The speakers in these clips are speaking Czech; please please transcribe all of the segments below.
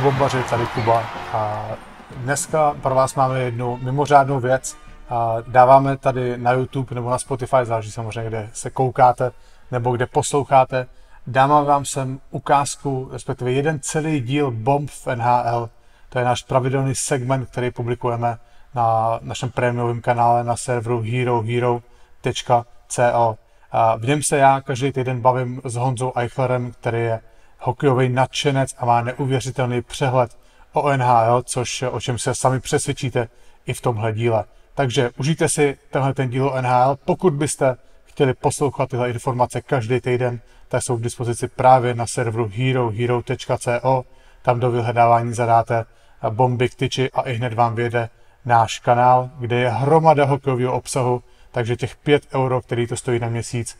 čau bombaři, tady Kuba. A dneska pro vás máme jednu mimořádnou věc. A dáváme tady na YouTube nebo na Spotify, záleží samozřejmě, kde se koukáte nebo kde posloucháte. dávám vám sem ukázku, respektive jeden celý díl Bomb v NHL. To je náš pravidelný segment, který publikujeme na našem prémiovém kanále na serveru herohero.co. A v něm se já každý týden bavím s Honzou Eichlerem, který je hokejový nadšenec a má neuvěřitelný přehled o NHL, což o čem se sami přesvědčíte i v tomhle díle. Takže užijte si tenhle ten díl o NHL. Pokud byste chtěli poslouchat tyhle informace každý týden, tak jsou k dispozici právě na serveru herohero.co. Tam do vyhledávání zadáte bomby k tyči a i hned vám vyjede náš kanál, kde je hromada hokejového obsahu, takže těch 5 euro, který to stojí na měsíc,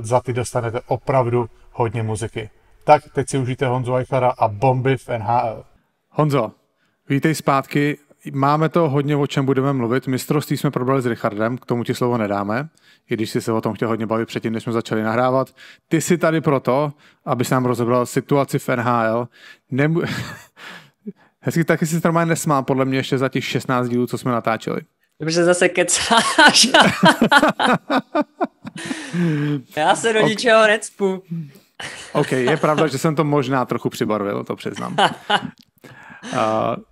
za ty dostanete opravdu hodně muziky. Tak, teď si užijte Honzu Eichlera a bomby v NHL. Honzo, vítej zpátky. Máme to hodně, o čem budeme mluvit. Mistrovství jsme probrali s Richardem, k tomu ti slovo nedáme, i když jsi se o tom chtěl hodně bavit předtím, než jsme začali nahrávat. Ty jsi tady proto, aby nám rozebral situaci v NHL. Nemu... Hezky taky si normálně nesmá, podle mě ještě za těch 16 dílů, co jsme natáčeli. Dobře, zase kecáš. Já se do okay. ničeho necpu. OK, je pravda, že jsem to možná trochu přibarvil, to přiznám. Uh,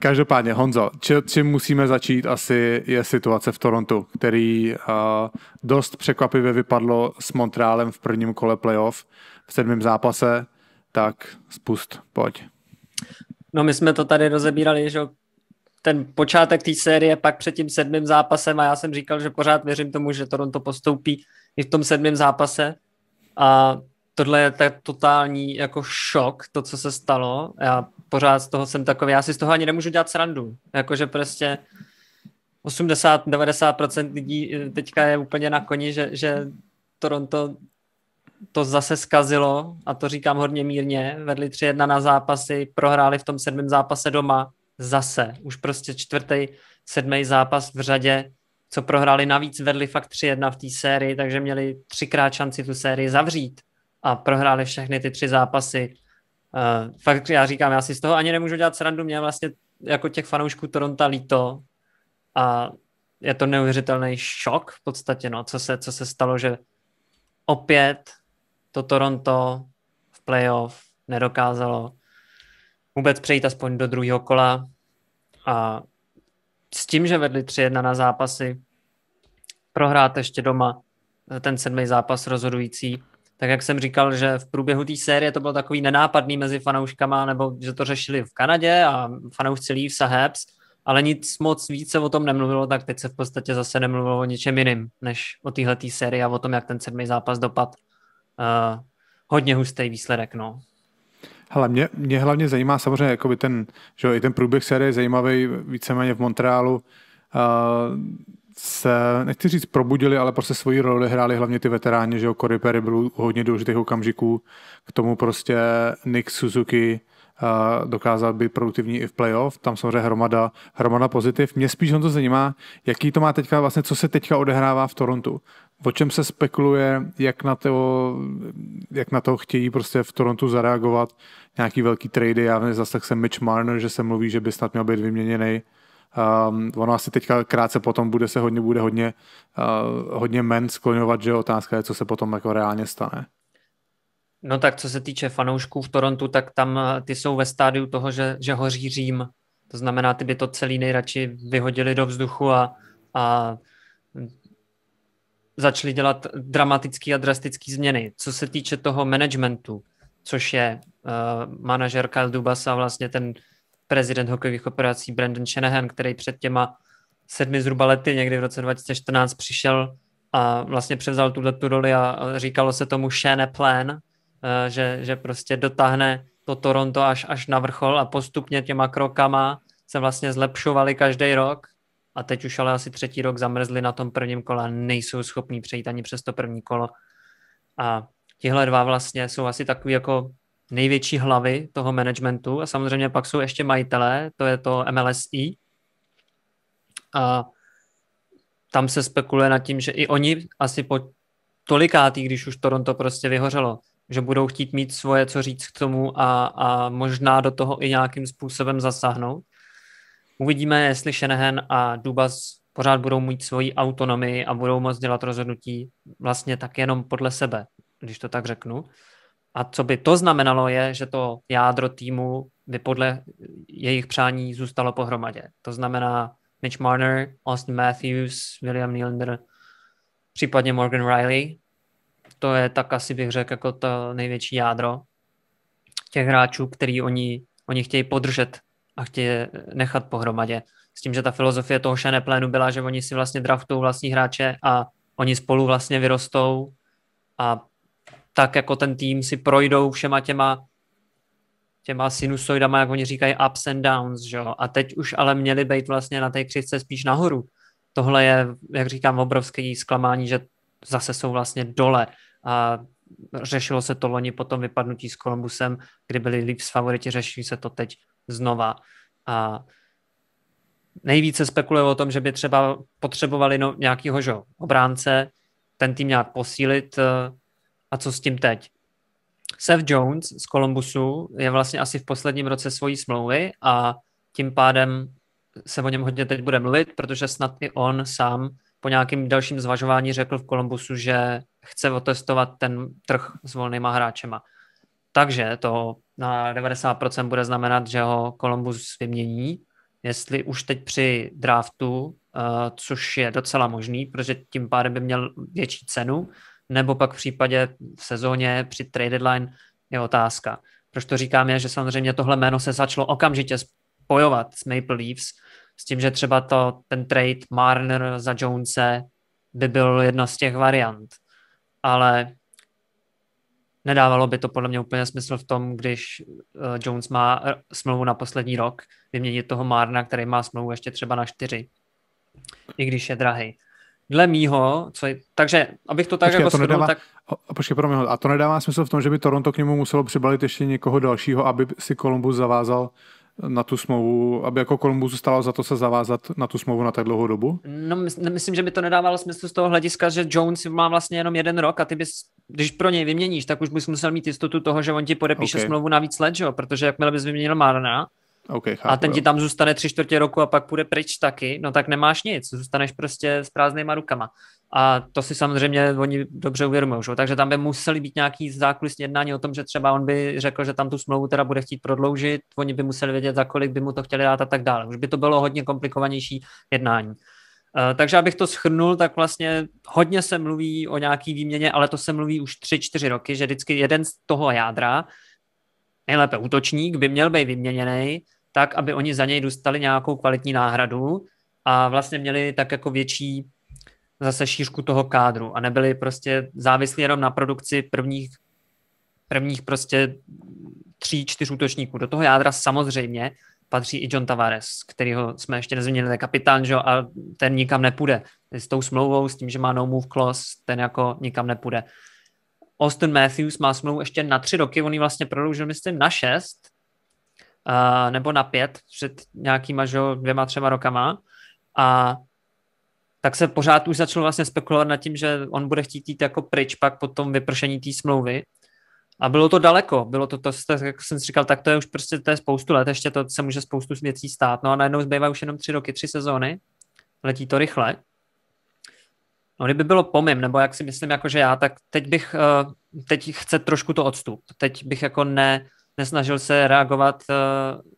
každopádně, Honzo, čím musíme začít asi je situace v Torontu, který uh, dost překvapivě vypadlo s Montrealem v prvním kole playoff v sedmém zápase, tak spust, pojď. No my jsme to tady rozebírali, že ten počátek té série pak před tím sedmým zápasem a já jsem říkal, že pořád věřím tomu, že Toronto postoupí i v tom sedmém zápase a tohle je tak totální jako šok, to, co se stalo. Já pořád z toho jsem takový, já si z toho ani nemůžu dělat srandu. Jakože prostě 80-90% lidí eh, teďka je úplně na koni, že, že Toronto to zase zkazilo a to říkám hodně mírně, vedli 3-1 na zápasy, prohráli v tom sedmém zápase doma, zase, už prostě čtvrtý, sedmý zápas v řadě, co prohráli navíc, vedli fakt 3-1 v té sérii, takže měli třikrát šanci tu sérii zavřít a prohráli všechny ty tři zápasy. Uh, fakt já říkám, já si z toho ani nemůžu dělat srandu, mě vlastně jako těch fanoušků Toronto líto a je to neuvěřitelný šok v podstatě, no, co, se, co se stalo, že opět to Toronto v playoff nedokázalo vůbec přejít aspoň do druhého kola a s tím, že vedli 3-1 na zápasy, prohrát ještě doma ten sedmý zápas rozhodující, tak jak jsem říkal, že v průběhu té série to bylo takový nenápadný mezi fanouškama, nebo že to řešili v Kanadě a fanoušci Leafs a Habs, ale nic moc více o tom nemluvilo, tak teď se v podstatě zase nemluvilo o ničem jiným, než o téhle sérii a o tom, jak ten sedmý zápas dopad. Uh, hodně hustý výsledek, no. Hele, mě, mě hlavně zajímá samozřejmě by ten, že i ten průběh série je zajímavý víceméně v Montrealu. Uh, se, nechci říct probudili, ale prostě svoji roli hráli hlavně ty veteráni, že jo, Corey Perry byl hodně důležitých okamžiků, k tomu prostě Nick Suzuki uh, dokázal být produktivní i v playoff, tam samozřejmě hromada, hromada pozitiv. Mě spíš on to zajímá, jaký to má teďka vlastně, co se teďka odehrává v Torontu. O čem se spekuluje, jak na to, jak na to chtějí prostě v Torontu zareagovat, nějaký velký trady, já zase tak jsem Mitch Marner, že se mluví, že by snad měl být vyměněný. Um, ono asi teďka krátce potom bude se hodně, bude hodně, uh, hodně men skloňovat, že otázka je, co se potom jako reálně stane. No tak co se týče fanoušků v Torontu, tak tam eh, ty jsou ve stádiu toho, že, že hoří Řím. To znamená, ty by to celý nejradši vyhodili do vzduchu a, a začali dělat dramatické a drastické změny. Co se týče toho managementu, což je uh, eh, manažer Kyle Dubas a vlastně ten prezident hokejových operací Brandon Shanahan, který před těma sedmi zhruba lety, někdy v roce 2014, přišel a vlastně převzal tuhle tu roli a říkalo se tomu Shane Plan, eh, že, že prostě dotáhne to Toronto až, až na vrchol a postupně těma krokama se vlastně zlepšovali každý rok a teď už ale asi třetí rok zamrzli na tom prvním kole a nejsou schopní přejít ani přes to první kolo. A tihle dva vlastně jsou asi takový jako největší hlavy toho managementu a samozřejmě pak jsou ještě majitelé, to je to MLSI. A tam se spekuluje nad tím, že i oni asi po tolikátý, když už Toronto prostě vyhořelo, že budou chtít mít svoje co říct k tomu a, a možná do toho i nějakým způsobem zasáhnout. Uvidíme, jestli Shanahan a Dubas pořád budou mít svoji autonomii a budou moct dělat rozhodnutí vlastně tak jenom podle sebe, když to tak řeknu. A co by to znamenalo, je, že to jádro týmu by podle jejich přání zůstalo pohromadě. To znamená Mitch Marner, Austin Matthews, William Nylander, případně Morgan Riley. To je tak asi bych řekl jako to největší jádro těch hráčů, který oni, oni chtějí podržet a chtějí nechat pohromadě. S tím, že ta filozofie toho Šeneplénu byla, že oni si vlastně draftují vlastní hráče a oni spolu vlastně vyrostou a tak jako ten tým si projdou všema těma těma sinusoidama, jak oni říkají, ups and downs, že A teď už ale měli být vlastně na té křivce spíš nahoru. Tohle je, jak říkám, obrovské zklamání, že zase jsou vlastně dole. A řešilo se to loni po tom vypadnutí s Columbusem, kdy byli Leafs favoriti, řeší se to teď znova. A nejvíce spekuluje o tom, že by třeba potřebovali no, nějakého obránce, ten tým nějak posílit, eh, a co s tím teď? Seth Jones z Columbusu je vlastně asi v posledním roce svojí smlouvy a tím pádem se o něm hodně teď bude mluvit, protože snad i on sám po nějakém dalším zvažování řekl v Columbusu, že chce otestovat ten trh s volnýma hráčema. Takže to na 90% bude znamenat, že ho Columbus vymění, jestli už teď při draftu, eh, což je docela možný, protože tím pádem by měl větší cenu, nebo pak v případě v sezóně při trade deadline je otázka. Proč to říkám je, že samozřejmě tohle jméno se začalo okamžitě spojovat s Maple Leafs, s tím, že třeba to, ten trade Marner za Jonese by byl jedna z těch variant. Ale nedávalo by to podle mě úplně smysl v tom, když eh, Jones má eh, smlouvu na poslední rok, vyměnit toho Marna, který má smlouvu ještě třeba na čtyři, i když je drahý dle mýho, co je, takže abych to tak počkej, jako to nedává, tak... A, počkej, promiň, a to nedává smysl v tom, že by Toronto k němu muselo přibalit ještě někoho dalšího, aby si Columbus zavázal na tu smlouvu, aby jako Columbus zůstalo za to se zavázat na tu smlouvu na tak dlouhou dobu? No, myslím, že by to nedávalo smysl z toho hlediska, že Jones má vlastně jenom jeden rok a ty bys, když pro něj vyměníš, tak už bys musel mít jistotu toho, že on ti podepíše okay. smlouvu na víc let, že jo? protože jakmile bys vyměnil Marna, Okay, chápu, a ten ti tam zůstane tři čtvrtě roku a pak půjde pryč taky, no tak nemáš nic, zůstaneš prostě s prázdnýma rukama. A to si samozřejmě oni dobře uvědomují, že? takže tam by museli být nějaký zákulisní jednání o tom, že třeba on by řekl, že tam tu smlouvu teda bude chtít prodloužit, oni by museli vědět, za kolik by mu to chtěli dát a tak dále. Už by to bylo hodně komplikovanější jednání. Eh, takže abych to schrnul, tak vlastně hodně se mluví o nějaký výměně, ale to se mluví už 3-4 roky, že vždycky jeden z toho jádra, nejlépe útočník, by měl být vyměněný tak, aby oni za něj dostali nějakou kvalitní náhradu a vlastně měli tak jako větší zase šířku toho kádru a nebyli prostě závislí jenom na produkci prvních, prvních prostě tří, čtyř útočníků. Do toho jádra samozřejmě patří i John Tavares, kterýho jsme ještě nezměnili, je kapitán, že? a ten nikam nepůjde. S tou smlouvou, s tím, že má no move clause, ten jako nikam nepůjde. Austin Matthews má smlouvu ještě na tři roky, on ji vlastně prodloužil, myslím, na šest, uh, nebo na pět před nějakýma že, dvěma, třema rokama a tak se pořád už začalo vlastně spekulovat nad tím, že on bude chtít jít jako pryč pak po tom vypršení té smlouvy. A bylo to daleko, bylo to, to, to, jak jsem si říkal, tak to je už prostě, to je spoustu let, ještě to se může spoustu věcí stát, no a najednou zbývá už jenom tři roky, tři sezóny, letí to rychle. No kdyby bylo pomim, nebo jak si myslím, jako že já, tak teď bych, eh, teď chce trošku to odstup, teď bych jako ne, nesnažil se reagovat eh,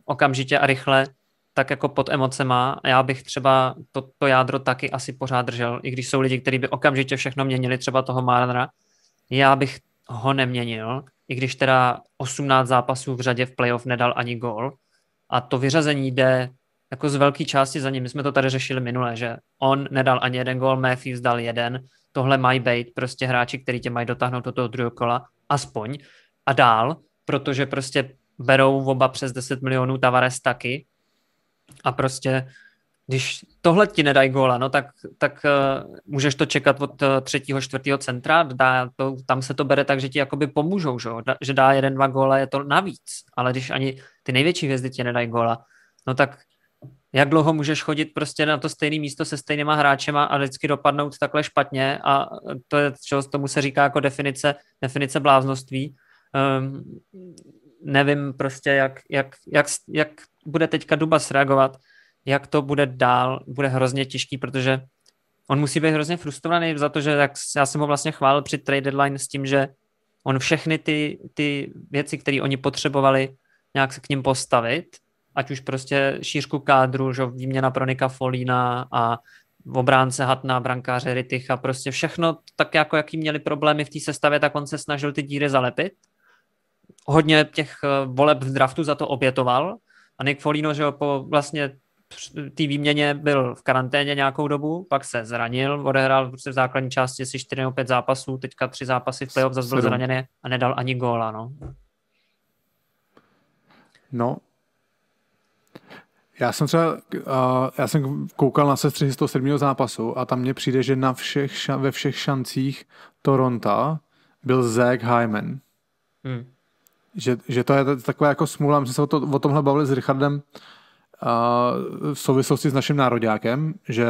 okamžitě a rychle, tak jako pod emocema. Já bych třeba to, to jádro taky asi pořád držel, i když jsou lidi, kteří by okamžitě všechno měnili, třeba toho Marnera. Já bych ho neměnil, i když teda 18 zápasů v řadě v playoff nedal ani gol. A to vyřazení jde jako z velké části za ním. My jsme to tady řešili minule, že on nedal ani jeden gol, Matthews dal jeden. Tohle mají být prostě hráči, kteří tě mají dotáhnout do toho druhého kola, aspoň. A dál, protože prostě berou oba přes 10 milionů, Tavares taky. A prostě, když tohle ti nedají góla, no tak, tak uh, můžeš to čekat od uh, třetího, čtvrtého centra, dá to, tam se to bere tak, že ti jakoby pomůžou, že, da, že dá jeden, dva góla, je to navíc. Ale když ani ty největší hvězdy ti nedají góla, no tak jak dlouho můžeš chodit prostě na to stejné místo se stejnýma hráčema a vždycky dopadnout takhle špatně a to je, čo, tomu se říká jako definice, definice bláznoství, Um, nevím prostě, jak, jak, jak, jak bude teďka Dubas reagovat, jak to bude dál, bude hrozně těžký, protože on musí být hrozně frustrovaný za to, že jak já jsem ho vlastně chválil při trade deadline s tím, že on všechny ty, ty věci, které oni potřebovali nějak se k ním postavit, ať už prostě šířku kádru, že výměna pro Nika Folína a obránce Hatna, brankáře a prostě všechno tak jako jaký měli problémy v té sestavě, tak on se snažil ty díry zalepit hodně těch eh, voleb v draftu za to obětoval. A Nick Folino, že po vlastně té výměně byl v karanténě nějakou dobu, pak se zranil, odehrál prostě v základní části asi 4 nebo 5 zápasů, teďka 3 zápasy v playoff, zase byl zraněný a nedal ani góla, no. No, já jsem třeba, uh, já jsem koukal na sestřihy z toho sedmého zápasu a tam mně přijde, že na všech, ša- ve všech šancích Toronto byl Zach Hyman. Hmm že, že to je taková jako smůla. My jsme se o, to, o tomhle bavili s Richardem a uh, v souvislosti s naším nároďákem, že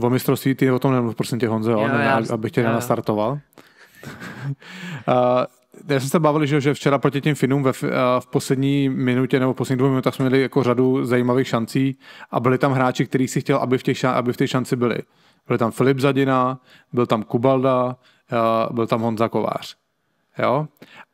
o mistrovství ty o tom nemluv, prosím tě, Honzo, jo, nemá, ne, já, abych tě já. nenastartoval. Eh, já jsem se bavil, že, že včera proti těm Finům ve, eh, v poslední minutě nebo v poslední dvou minutách jsme měli jako řadu zajímavých šancí a byli tam hráči, který si chtěl, aby v, těch, aby v té šanci byli. Byl tam Filip Zadina, byl tam Kubalda, eh, byl tam Honza Kovář. Jo?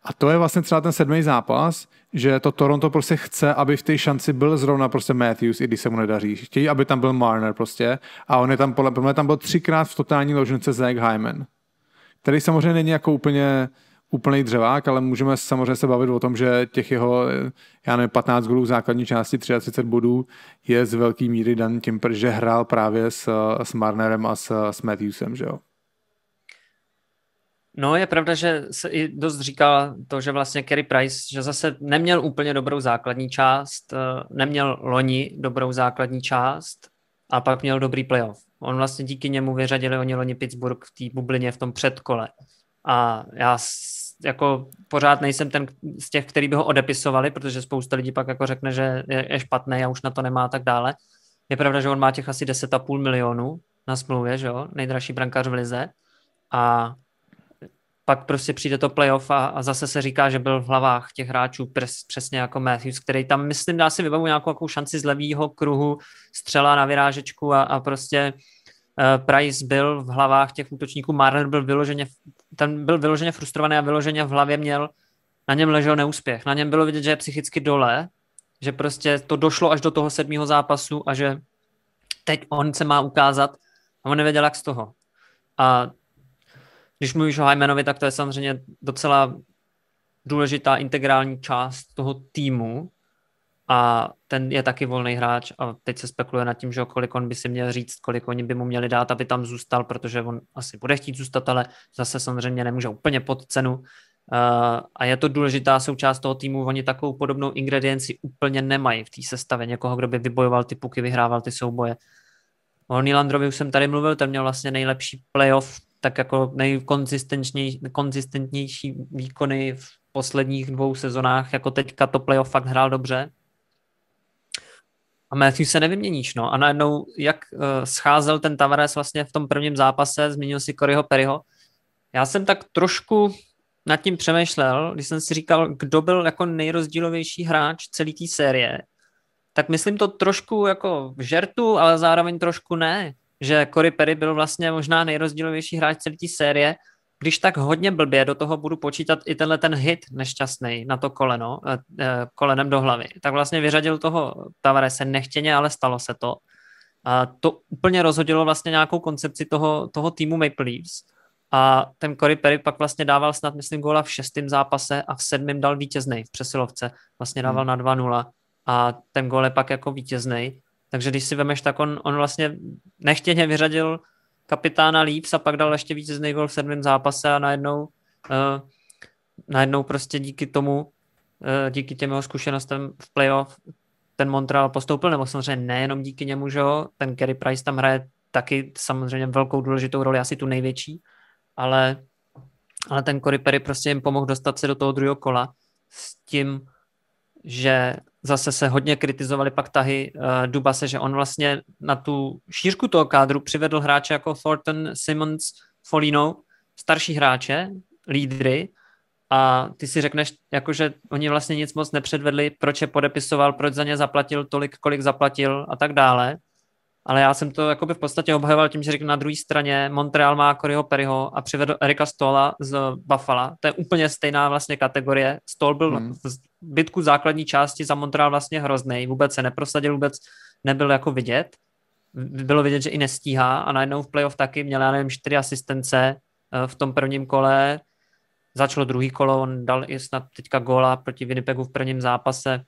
A to je vlastně třeba ten sedmý zápas, že to Toronto prostě chce, aby v té šanci byl zrovna prostě Matthews, i když se mu nedaří. Chtějí, aby tam byl Marner prostě. A on je tam, podle mě tam byl třikrát v totální ložnice Zach Hyman. Který samozřejmě není jako úplně úplný dřevák, ale můžeme samozřejmě se bavit o tom, že těch jeho, já nevím, 15 golů v základní části, 33 bodů je z velké míry dan tím, že hrál právě s, s Marnerem a s, s Matthewsem, že jo. No, je pravda, že se i dost říkal to, že vlastně Kerry Price, že zase neměl úplně dobrou základní část, eh, neměl loni dobrou základní část a pak měl dobrý playoff. On vlastně díky němu vyřadili oni loni Pittsburgh v té bublině v tom předkole. A já jako pořád nejsem ten z těch, který by ho odepisovali, protože spousta lidí pak jako řekne, že je špatný a už na to nemá a tak dále. Je pravda, že on má těch asi 10,5 milionů na smlouvě, že jo? Nejdražší brankář v lize. A pak prostě přijde to playoff a, a zase se říká, že byl v hlavách těch hráčů pres, přesně jako Matthews, který tam, myslím, dá si vybavu nějakou, nějakou šanci z levýho kruhu, střela na vyrážečku a, a prostě uh, Price byl v hlavách těch útočníků, Marner byl vyloženě, ten byl vyloženě frustrovaný a vyloženě v hlavě měl, na něm ležel neúspěch, na něm bylo vidět, že je psychicky dole, že prostě to došlo až do toho sedmého zápasu a že teď on se má ukázat a on nevěděl, jak z toho. A když mluvíš o Hymanovi, tak to je samozřejmě docela důležitá integrální část toho týmu a ten je taky volný hráč a teď se spekuluje nad tím, že kolik on by si měl říct, kolik oni by mu měli dát, aby tam zůstal, protože on asi bude chtít zůstat, ale zase samozřejmě nemůže úplně pod cenu. Eh, a je to důležitá součást toho týmu, oni takovou podobnou ingredienci úplně nemají v té sestavě, někoho, kdo by vybojoval ty puky, vyhrával ty souboje. O Nylandrovi už jsem tady mluvil, ten měl vlastně nejlepší playoff tak jako nejkonzistentnější výkony v posledních dvou sezonách, jako teďka to playoff fakt hrál dobře. A Matthew se nevyměníš, no. A najednou, jak uh, scházel ten Tavares vlastně v tom prvním zápase, zmínil si Koryho Perryho. Já jsem tak trošku nad tím přemýšlel, když jsem si říkal, kdo byl jako nejrozdílovější hráč celé té série, tak myslím to trošku jako v žertu, ale zároveň trošku ne že Cory Perry byl vlastně možná nejrozdílovější hráč celé té série, když tak hodně blbě, do toho budu počítat i tenhle ten hit nešťastný na to koleno, eh, eh, kolenem do hlavy, tak vlastně vyřadil toho Tavarese nechtěně, ale stalo se to. A to úplně rozhodilo vlastně nějakou koncepci toho, toho týmu Maple Leafs. A ten Cory Perry pak vlastně dával snad, myslím, góla v šestém zápase a v sedmém dal vítězný v přesilovce. Vlastně dával hmm. na 2-0 a ten gól je pak jako vítězný. Takže když si vemeš, tak on, on vlastně nechtěně vyřadil kapitána Leafs a pak dal ještě víc z nejgol v sedmém zápase a najednou, uh, najednou prostě díky tomu, uh, díky těm jeho zkušenostem v playoff ten Montreal postoupil, nebo samozřejmě nejenom díky němu, že ho, ten Kerry Price tam hraje taky samozřejmě velkou důležitou roli, asi tu největší, ale, ale ten Corey Perry prostě jim pomohl dostat se do toho druhého kola s tím, že zase se hodně kritizovali pak tahy uh, Dubase, že on vlastně na tu šířku toho kádru přivedl hráče jako Thornton, Simmons, Folino, starší hráče, lídry a ty si řekneš, jako že oni vlastně nic moc nepředvedli, proč je podepisoval, proč za ně zaplatil tolik, kolik zaplatil a tak dále. Ale já jsem to jakoby v podstatě obhajoval tím, že řekl na druhé straně, Montreal má Koryho Perryho a přivedl Erika Stola z Buffalo. To je úplně stejná vlastně kategorie. Stol byl hmm. v bytku základní části za Montreal vlastně hrozný, vůbec se neprosadil, vůbec nebyl jako vidět. Bylo vidět, že i nestíhá a najednou v playoff taky měl, já nevím, čtyři asistence eh, v tom prvním kole. Začalo druhý kolo, on dal i snad teďka góla proti Winnipegu v prvním zápase.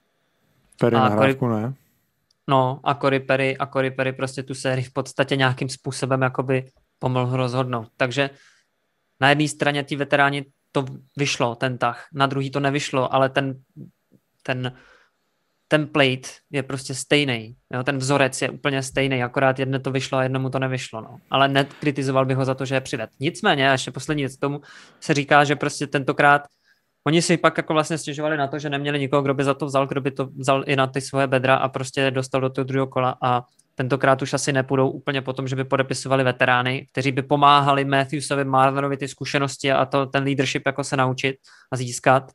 Perry nahrávku, ne? No a Cory Perry, a Cory Perry prostě tu sérii v podstatě nějakým způsobem jakoby pomohl rozhodnout. Takže na jedné straně ty veteráni to vyšlo, ten tah, na druhý to nevyšlo, ale ten, ten template je prostě stejný. Jo? Ten vzorec je úplně stejný, akorát jedno to vyšlo a jednomu to nevyšlo. No. Ale nekritizoval bych ho za to, že je přived. Nicméně, ještě poslední věc tomu, se říká, že prostě tentokrát Oni si pak jako vlastně stěžovali na to, že neměli nikoho, kdo by za to vzal, kdo by to vzal i na ty svoje bedra a prostě dostal do toho druhého kola a tentokrát už asi nepůjdou úplně po tom, že by podepisovali veterány, kteří by pomáhali Matthewsovi, Marnerovi ty zkušenosti a to, ten leadership jako se naučit a získat,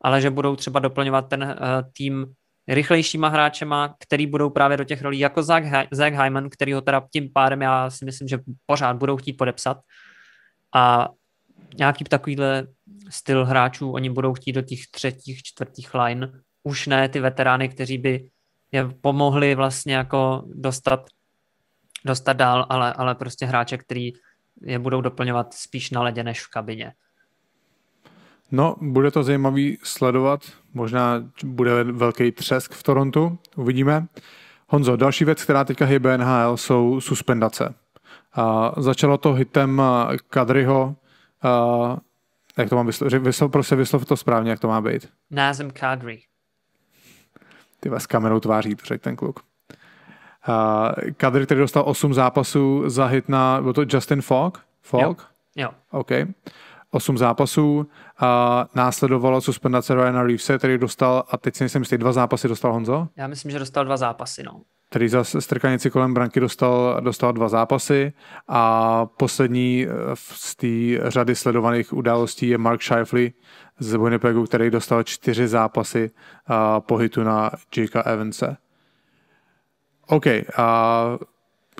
ale že budou třeba doplňovat ten uh, tým rychlejšíma hráčema, který budou právě do těch rolí jako Zach, He- Zach Hyman, který ho teda tím pádem já si myslím, že pořád budou chtít podepsat a nějaký takovýhle styl hráčů oni budou chtít do těch třetích, čtvrtých line, už ne ty veterány, kteří by je pomohli vlastně jako dostat, dostat dál, ale, ale prostě hráče, který je budou doplňovat spíš na ledě než v kabině. No, bude to zajímavý sledovat. Možná bude velký třesk v Torontu, uvidíme. Honzo, další věc, která teďka hýbe NHL, jsou suspendace. A začalo to hitem Kadryho, jak to mám prostě vyslovit? Vyslov, prostě vyslov to správně, jak to má být. Názem Kadri. Ty vás kamerou tváří to řekl ten kluk. Uh, Kadri, který dostal 8 zápasů za hit na, byl to Justin Fogg? Fogg? Jo. jo. OK. 8 zápasů. A následovalo suspendace Ryana Reevese, který dostal, a teď si myslím, že dva zápasy dostal Honzo? Já myslím, že dostal dva zápasy, no který za strkanici kolem branky dostal, dostal dva zápasy a poslední eh, z té řady sledovaných událostí je Mark Shifley z Winnipegu, který dostal čtyři zápasy eh, po hitu na Jakea Evanse. OK, a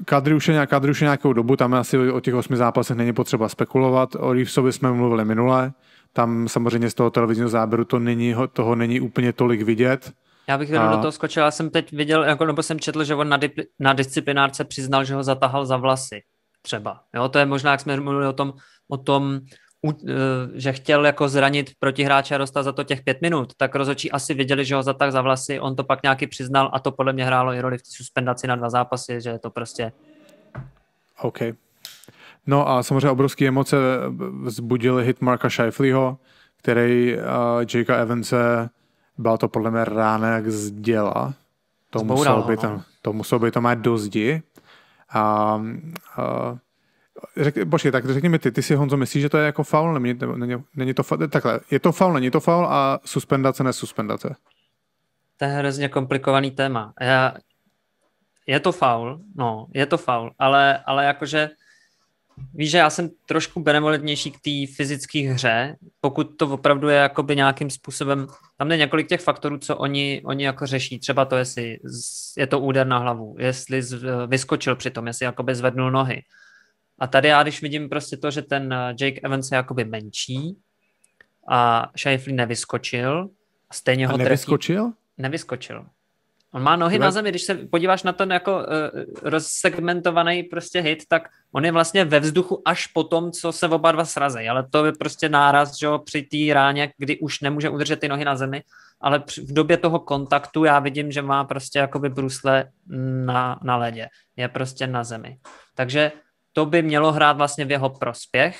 kadry už, je, kadry už je nějakou dobu, tam asi o těch osmi zápasech není potřeba spekulovat. O Reevesovi jsme mluvili minule, tam samozřejmě z toho televizního záběru to není, toho není úplně tolik vidět, já bych jenom a... do toho skočil, já jsem teď viděl, jako, nebo jsem četl, že on na, dipl- na disciplinárce přiznal, že ho zatahal za vlasy třeba. Jo, to je možná, jak jsme mluvili o tom, o tom e, že chtěl jako zranit protihráče a dostal za to těch pět minut, tak rozočí asi viděli, že ho tak za vlasy, on to pak nějaký přiznal a to podle mě hrálo i roli v suspendaci na dva zápasy, že je to prostě... OK. No a samozřejmě obrovské emoce vzbudili hit Marka Shifleyho, který uh, e, J.K. Evanse byla to podle mě rána jak z děla. To Zboural, muselo, být, no. to muselo být to mít do zdi. A, a řek, bože, tak řekni mi ty, ty si Honzo myslíš, že to je jako faul? Není, není, není to, takhle, je to faul, není to faul a suspendace, nesuspendace? To je hrozně komplikovaný téma. Já, je to faul, no, je to faul, ale, ale jakože víš, že já jsem trošku benevolentnější k té fyzické hře, pokud to opravdu je jakoby nějakým způsobem tam je několik těch faktorů, co oni, oni jako řeší. Třeba to, jestli je to úder na hlavu, jestli z, eh, vyskočil při tom, jestli jakoby zvednul nohy. A tady já, když vidím prostě to, že ten eh, Jake Evans je jakoby menší a Shifley nevyskočil, stejně a ho nevyskočil? Trefí, nevyskočil. On má nohy na zemi, když se podíváš na ten jako uh, rozsegmentovaný prostě hit, tak on je vlastně ve vzduchu až po tom, co se oba dva srazejí, ale to je prostě náraz, že jo, při té ráně, kdy už nemůže udržet ty nohy na zemi, ale při, v době toho kontaktu já vidím, že má prostě jakoby brusle na, na ledě, je prostě na zemi. Takže to by mělo hrát vlastně v jeho prospěch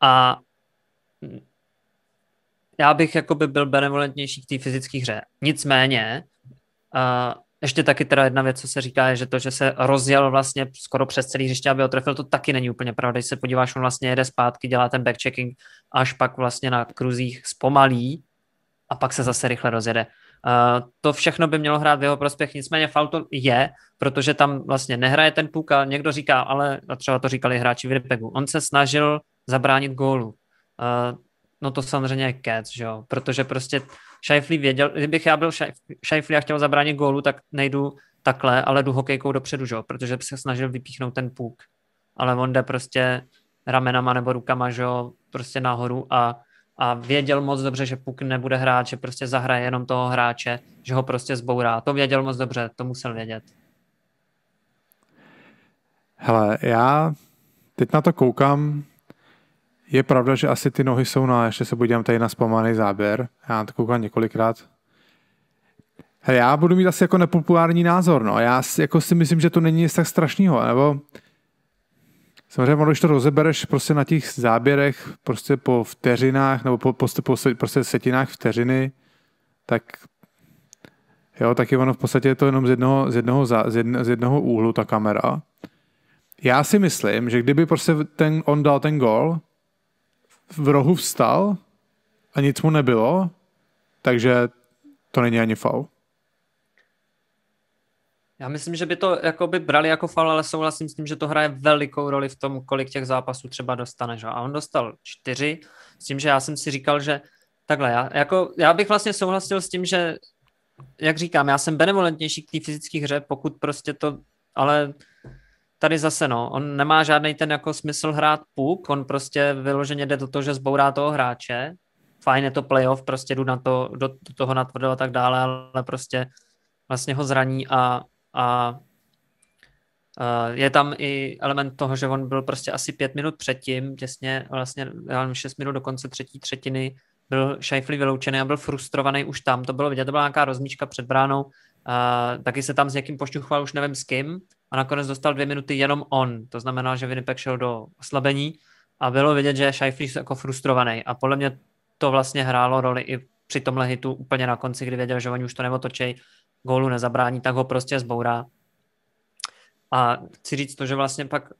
a já bych jakoby byl benevolentnější k té fyzické hře. Nicméně, uh, ještě taky teda jedna věc, co se říká, je, že to, že se rozjel vlastně skoro přes celý hřiště, aby ho trefil, to taky není úplně pravda. Když se podíváš, on vlastně jede zpátky, dělá ten backchecking, až pak vlastně na kruzích zpomalí a pak se zase rychle rozjede. Uh, to všechno by mělo hrát v jeho prospěch, nicméně faul je, protože tam vlastně nehraje ten puk a někdo říká, ale a třeba to říkali hráči Winnipegu, on se snažil zabránit gólu. Uh, No to samozřejmě je kec, že jo, protože prostě Šajflí věděl, kdybych já byl Šajflí a chtěl zabránit gólu, tak nejdu takhle, ale jdu hokejkou dopředu, že jo, protože se snažil vypíchnout ten puk. Ale on jde prostě ramenama nebo rukama, že jo, prostě nahoru a, a věděl moc dobře, že puk nebude hrát, že prostě zahraje jenom toho hráče, že ho prostě zbourá. To věděl moc dobře, to musel vědět. Hele, já teď na to koukám, je pravda, že asi ty nohy jsou na, ještě se podívám tady na zpomalený záběr. Já to koukám několikrát. Hele, já budu mít asi jako nepopulární názor, no. Já si, jako si myslím, že to není nic tak strašného, nebo Samozřejmě, když to rozebereš prostě na těch záběrech, prostě po vteřinách, nebo po, prostě po, po prostě setinách vteřiny, tak jo, je ono v podstatě je to jenom z jednoho, z jednoho, z jedno, z jednoho úhlu ta kamera. Já si myslím, že kdyby prostě ten, on dal ten gol, v rohu vstal a nic mu nebylo, takže to není ani faul. Já myslím, že by to jako by brali jako faul, ale souhlasím s tím, že to hraje velikou roli v tom, kolik těch zápasů třeba dostaneš. A on dostal čtyři, s tím, že já jsem si říkal, že takhle, já, jako, já bych vlastně souhlasil s tím, že jak říkám, já jsem benevolentnější k té fyzické hře, pokud prostě to, ale tady zase no, on nemá žádný ten jako smysl hrát puk, on prostě vyloženě jde do toho, že zbourá toho hráče, fajn je to playoff, prostě jdu na to, do, do toho natvrdo a tak dále, ale prostě vlastně ho zraní a, a a eh, je tam i element toho, že on byl prostě asi pět minut předtím, těsně vlastně, já nevím, šest minut do konce třetí třetiny, byl Šajfli vyloučený a byl frustrovaný už tam. To bylo vidět, to byla nějaká rozmíčka před bránou. a, eh, taky se tam s někým pošťuchoval, už nevím s kým a nakonec dostal dvě minuty jenom on. To znamená, že Winnipeg šel do oslabení a bylo vidět, že je jako frustrovaný a podle mě to vlastně hrálo roli i při tomhle hitu úplně na konci, kdy věděl, že oni už to neotočej, gólu nezabrání, tak ho prostě zbourá. A chci říct to, že vlastně pak,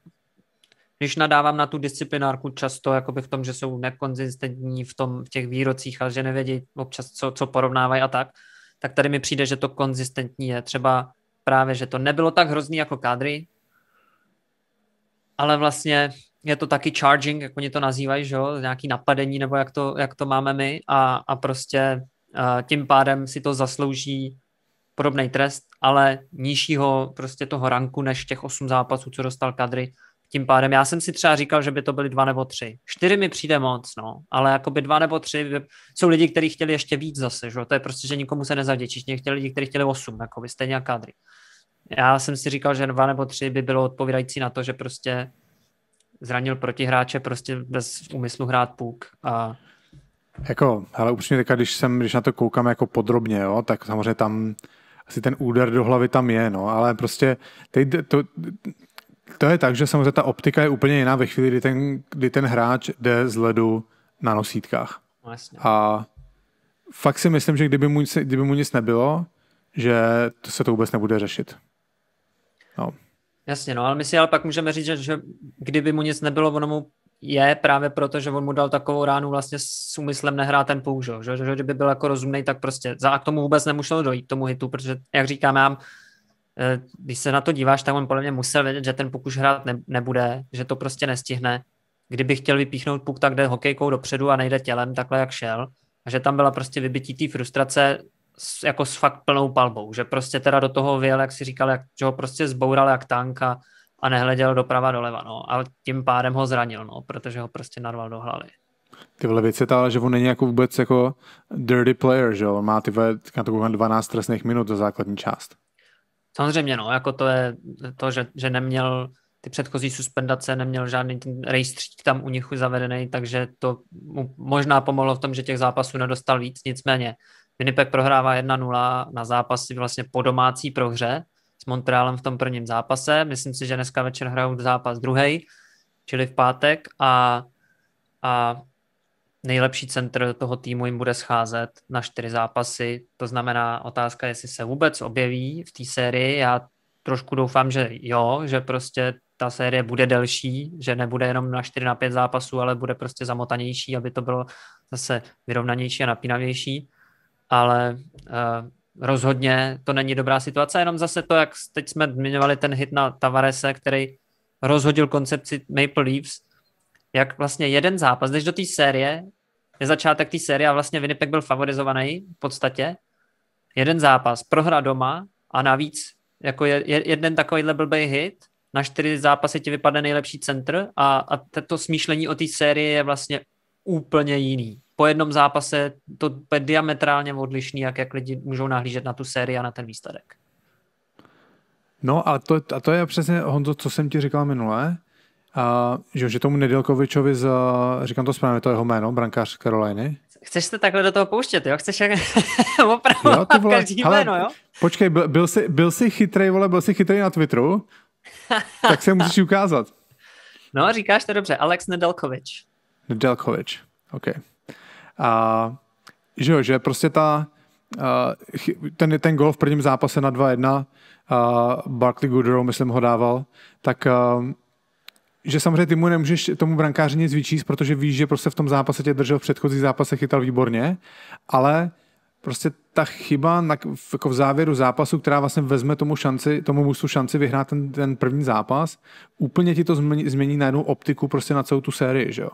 když nadávám na tu disciplinárku často, jako v tom, že jsou nekonzistentní v, tom, v těch výrocích, ale že nevědí občas, co, co porovnávají a tak, tak tady mi přijde, že to konzistentní je. Třeba právě, že to nebylo tak hrozný jako kadry, ale vlastně je to taky charging, jak oni to nazývají, že jo? nějaký napadení, nebo jak to, jak to máme my a, a prostě a tím pádem si to zaslouží podobný trest, ale nižšího prostě toho ranku než těch osm zápasů, co dostal kadry, tím pádem já jsem si třeba říkal, že by to byly dva nebo tři. Čtyři mi přijde moc, no, ale jako by dva nebo tři jsou lidi, kteří chtěli ještě víc zase, že? to je prostě, že nikomu se nezavděčíš. Někteří lidi, kteří chtěli osm, jako stejně jak kádry. Já jsem si říkal, že dva nebo tři by bylo odpovídající na to, že prostě zranil protihráče prostě bez úmyslu hrát puk a jako, ale upřímně teďka, když, jsem, když na to koukám jako podrobně, jo, tak samozřejmě tam asi ten úder do hlavy tam je, no, ale prostě teď to, to je tak, že samozřejmě ta optika je úplně jiná ve chvíli, kdy ten, kdy ten hráč jde z ledu na nosítkách. Vlastně. A fakt si myslím, že kdyby mu, kdyby mu nic nebylo, že to se to vůbec nebude řešit. No. Jasně, no, ale my si ale pak můžeme říct, že, že kdyby mu nic nebylo, ono mu je právě proto, že on mu dal takovou ránu vlastně s úmyslem nehrát ten použil, že, že, že kdyby byl jako rozumný, tak prostě za a k tomu vůbec nemuselo dojít, tomu hitu, protože, jak říkám, já Eh, když se na to díváš, tak on podle mě musel vědět, že ten puk už hrát nebude, že to prostě nestihne. Kdyby chtěl vypíchnout puk, tak jde hokejkou dopředu a nejde tělem, takhle jak šel. A že tam byla prostě vybití té frustrace jako s fakt plnou palbou, že prostě teda do toho vyjel, jak si říkal, jak, že ho prostě zboural jak tanka a nehleděl doprava doleva, no. A tím pádem ho zranil, no, protože ho prostě narval do hlavy. Tyhle věci, ta, že on není jako vůbec jako dirty player, že jo? On má ty na 12 trestných minut za základní část. Samozřejmě, no, jako to je to, že, že neměl ty předchozí suspendace, neměl žádný ten rejstřík tam u nich zavedený, takže to mu možná pomohlo v tom, že těch zápasů nedostal víc, nicméně Winnipeg prohrává 1-0 na zápasy vlastně po domácí prohře s Montrealem v tom prvním zápase. Myslím si, že dneska večer hrajou zápas druhý, čili v pátek a, a nejlepší centr toho týmu jim bude scházet na čtyři zápasy, to znamená otázka, jestli se vůbec objeví v té sérii, já trošku doufám, že jo, že prostě ta série bude delší, že nebude jenom na 4 na 5 zápasů, ale bude prostě zamotanější, aby to bylo zase vyrovnanější a napínavější, ale uh, rozhodně to není dobrá situace, jenom zase to, jak teď jsme zmiňovali ten hit na Tavarese, který rozhodil koncepci Maple Leafs, jak vlastně jeden zápas, než do té série, je začátek té série a vlastně Winnipeg byl favorizovaný v podstatě, jeden zápas, prohra doma a navíc jako je, je, jeden takovýhle blbej hit, na čtyři zápasy ti vypadne nejlepší centr a, a to smýšlení o té série je vlastně úplně jiný. Po jednom zápase to je diametrálně odlišný, jak, jak lidi můžou nahlížet na tu sérii a na ten výsledek. No a to, a to je přesně, Honzo, co jsem ti říkal minule, a, že, že tomu Nedělkovičovi za, říkám to správně, to jeho jméno, brankář Karoliny. Chceš se takhle do toho pouštět, jo? Chceš opravdu vole, každý hele, jméno, jo? Počkej, byl, byl, jsi, byl jsi chytrý, vole, byl jsi chytrý na Twitteru, tak se musíš ukázat. No, říkáš to dobře, Alex Nedelkovič. Nedelkovič, OK. A, že jo, že prostě ta, ten, ten gol v prvním zápase na 2-1, uh, Barkley Goodrow, myslím, ho dával, tak uh, že samozřejmě ty mu nemůžeš tomu brankáři nic vyčíst, protože víš, že prostě v tom zápase tě držel v předchozí zápase, chytal výborně, ale prostě ta chyba na, jako v závěru zápasu, která vlastně vezme tomu šanci, tomu musu šanci vyhrát ten, ten první zápas, úplně ti to změní, změní jednu optiku prostě na celou tu sérii, že jo.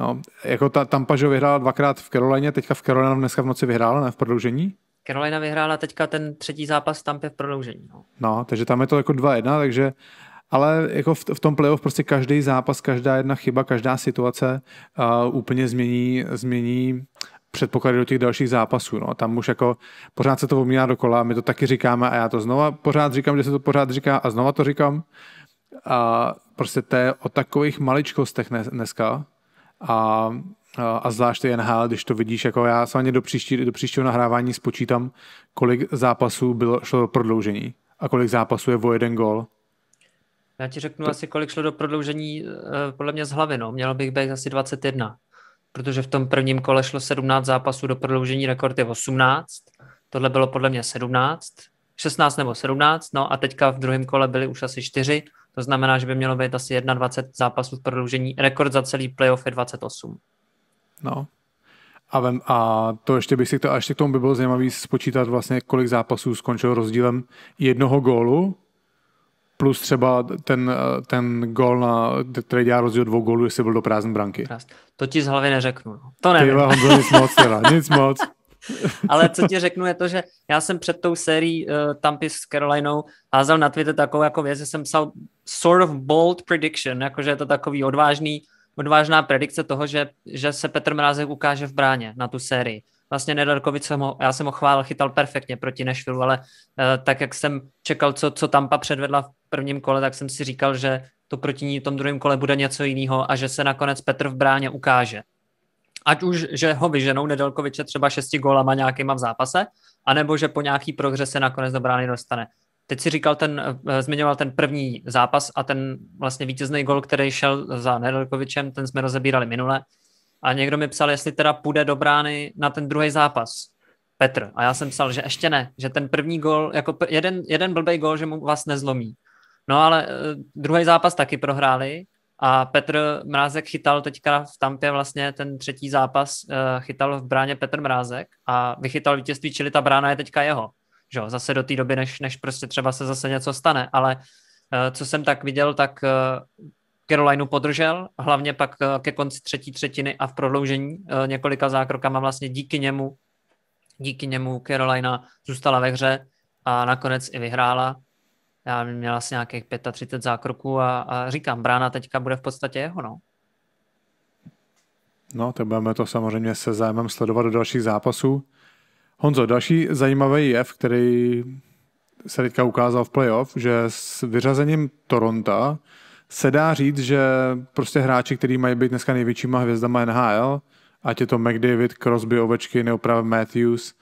No, jako ta Tampa, že vyhrála dvakrát v Karolině, teďka v Karolině dneska v noci vyhrála, ne v prodloužení? Carolina vyhrála teďka ten třetí zápas tam v prodloužení. No. no, takže tam je to jako 2-1, takže uh, ale jako v, tom playoff prostě každý zápas, každá jedna chyba, každá situace uh, úplně změní, změní předpoklady do těch dalších zápasů. No. Tam už jako pořád se to omíná dokola, my to taky říkáme a já to znova pořád říkám, že se to pořád říká a znova to říkám. A prostě to je o takových maličkostech dneska a, a, a zvlášť ty NHL, když to vidíš, jako já se do, příští, do příštího nahrávání spočítám, kolik zápasů bylo, šlo do prodloužení a kolik zápasů je o jeden gol já ti řeknu asi, kolik šlo do prodloužení, eh, podle mě z hlavy, no. Mělo bych být asi 21, protože v tom prvním kole šlo 17 zápasů do prodloužení, rekord je 18, tohle bylo podle mě 17, 16 nebo 17, no a teďka v druhém kole byly už asi 4, to znamená, že by mělo být asi 21 zápasů v prodloužení, rekord za celý playoff je 28. No, a, vem, a to ještě bych si to, a ještě k tomu by bylo zajímavý spočítat vlastně, kolik zápasů skončilo rozdílem jednoho gólu plus třeba ten, ten gol, na, který dělá rozdíl dvou gólů, jestli byl do prázdné branky. To ti z hlavy neřeknu. No. To nevím. Tyva, Honzo, nic moc, teda, nic moc. Ale co ti řeknu je to, že já jsem před tou sérií uh, Tampy s Carolinou házal na Twitter takovou jako věc, že jsem psal sort of bold prediction, jakože je to takový odvážný, odvážná predikce toho, že, že se Petr Mrázek ukáže v bráně na tu sérii vlastně Nedarkovic jsem ho, já jsem ho chválil, chytal perfektně proti Nešvilu, ale uh, tak, jak jsem čekal, co, co Tampa předvedla prvním kole, tak jsem si říkal, že to proti ní v tom druhém kole bude něco jiného a že se nakonec Petr v bráně ukáže. Ať už, že ho vyženou Nedelkoviče třeba šesti gólama nějakýma v zápase, anebo že po nějaký prohře se nakonec do brány dostane. Teď si říkal ten, eh, zmiňoval ten první zápas a ten vlastně vítězný gol, který šel za Nedelkovičem, ten jsme rozebírali minule. A někdo mi psal, jestli teda půjde do brány na ten druhý zápas. Petr. A já jsem psal, že ještě ne, že ten první gol, jako jeden, jeden blbej gol, že mu vás nezlomí. No ale eh, druhý zápas taky prohráli a Petr Mrázek chytal teďka v Tampě vlastně ten třetí zápas, eh, chytal v bráně Petr Mrázek a vychytal vítězství, čili ta brána je teďka jeho. Že jo, zase do té doby, než, než prostě třeba se zase něco stane, ale eh, co jsem tak viděl, tak Carolineu podržel, hlavně pak ke konci třetí třetiny a v prodloužení několika zákrokama vlastně díky němu, díky němu Carolina zůstala ve hře a nakonec i vyhrála já měl asi nějakých 35 zákroků a, a říkám, brána teďka bude v podstatě jeho, no. No, tak budeme to samozřejmě se zájmem sledovat do dalších zápasů. Honzo, další zajímavý jev, který se teďka ukázal v playoff, že s vyřazením Toronta se dá říct, že prostě hráči, kteří mají být dneska největšíma hvězdama NHL, ať je to McDavid, Crosby, Ovečky nebo Matthews,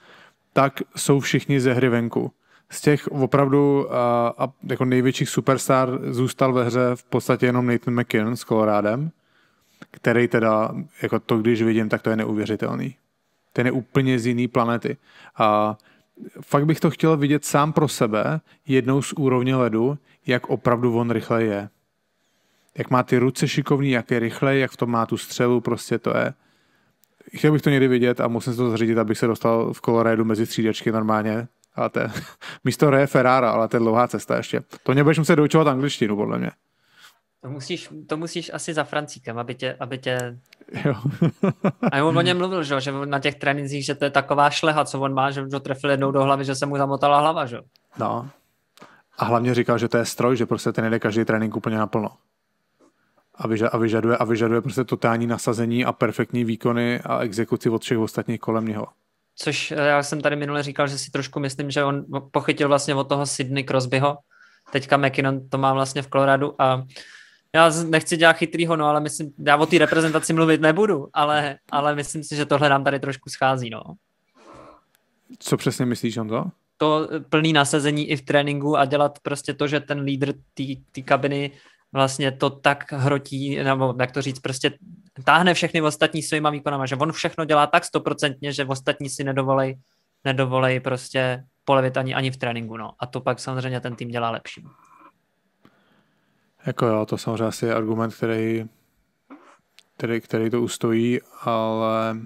tak jsou všichni ze hry venku z těch opravdu uh, a jako největších superstar zůstal ve hře v podstatě jenom Nathan McKinnon s Kolorádem, který teda, jako to, když vidím, tak to je neuvěřitelný. Ten je úplně z jiný planety. A fakt bych to chtěl vidět sám pro sebe, jednou z úrovně ledu, jak opravdu on rychle je. Jak má ty ruce šikovný, jak je rychle, jak v tom má tu střelu, prostě to je. Chtěl bych to někdy vidět a musím se to zřídit, abych se dostal v Colorado mezi střídačky normálně, ale to je, místo Re Ferrara, ale to je dlouhá cesta ještě. To mě budeš muset doučovat angličtinu, podle mě. To musíš, to musíš asi za Francíkem, aby tě... Aby tě... Jo. a on o něm mluvil, že, že na těch trénincích, že to je taková šleha, co on má, že ho trefil jednou do hlavy, že se mu zamotala hlava, že? No. A hlavně říkal, že to je stroj, že prostě ten jde každý trénink úplně naplno. A, vyža, a, vyžaduje, a vyžaduje prostě totální nasazení a perfektní výkony a exekuci od všech ostatních kolem něho což eh, já jsem tady minule říkal, že si trošku myslím, že on pochytil vlastně od toho Sydney Crosbyho, teďka McKinnon to má vlastně v Koloradu a já nechci dělat chytrýho, no ale myslím, já o té reprezentaci mluvit nebudu, ale, ale myslím si, že tohle nám tady trošku schází, no. Co přesně myslíš, Honzo? To eh, plný nasazení i v tréninku a dělat prostě to, že ten lídr té kabiny vlastně to tak hrotí, nebo jak to říct, prostě táhne všechny ostatní svýma výkonama, že on všechno dělá tak stoprocentně, že ostatní si nedovolej, nedovolej prostě polevit ani, ani v tréninku, no. A to pak samozřejmě ten tým dělá lepším. Jako jo, to samozřejmě asi je argument, který, který, který to ustojí, ale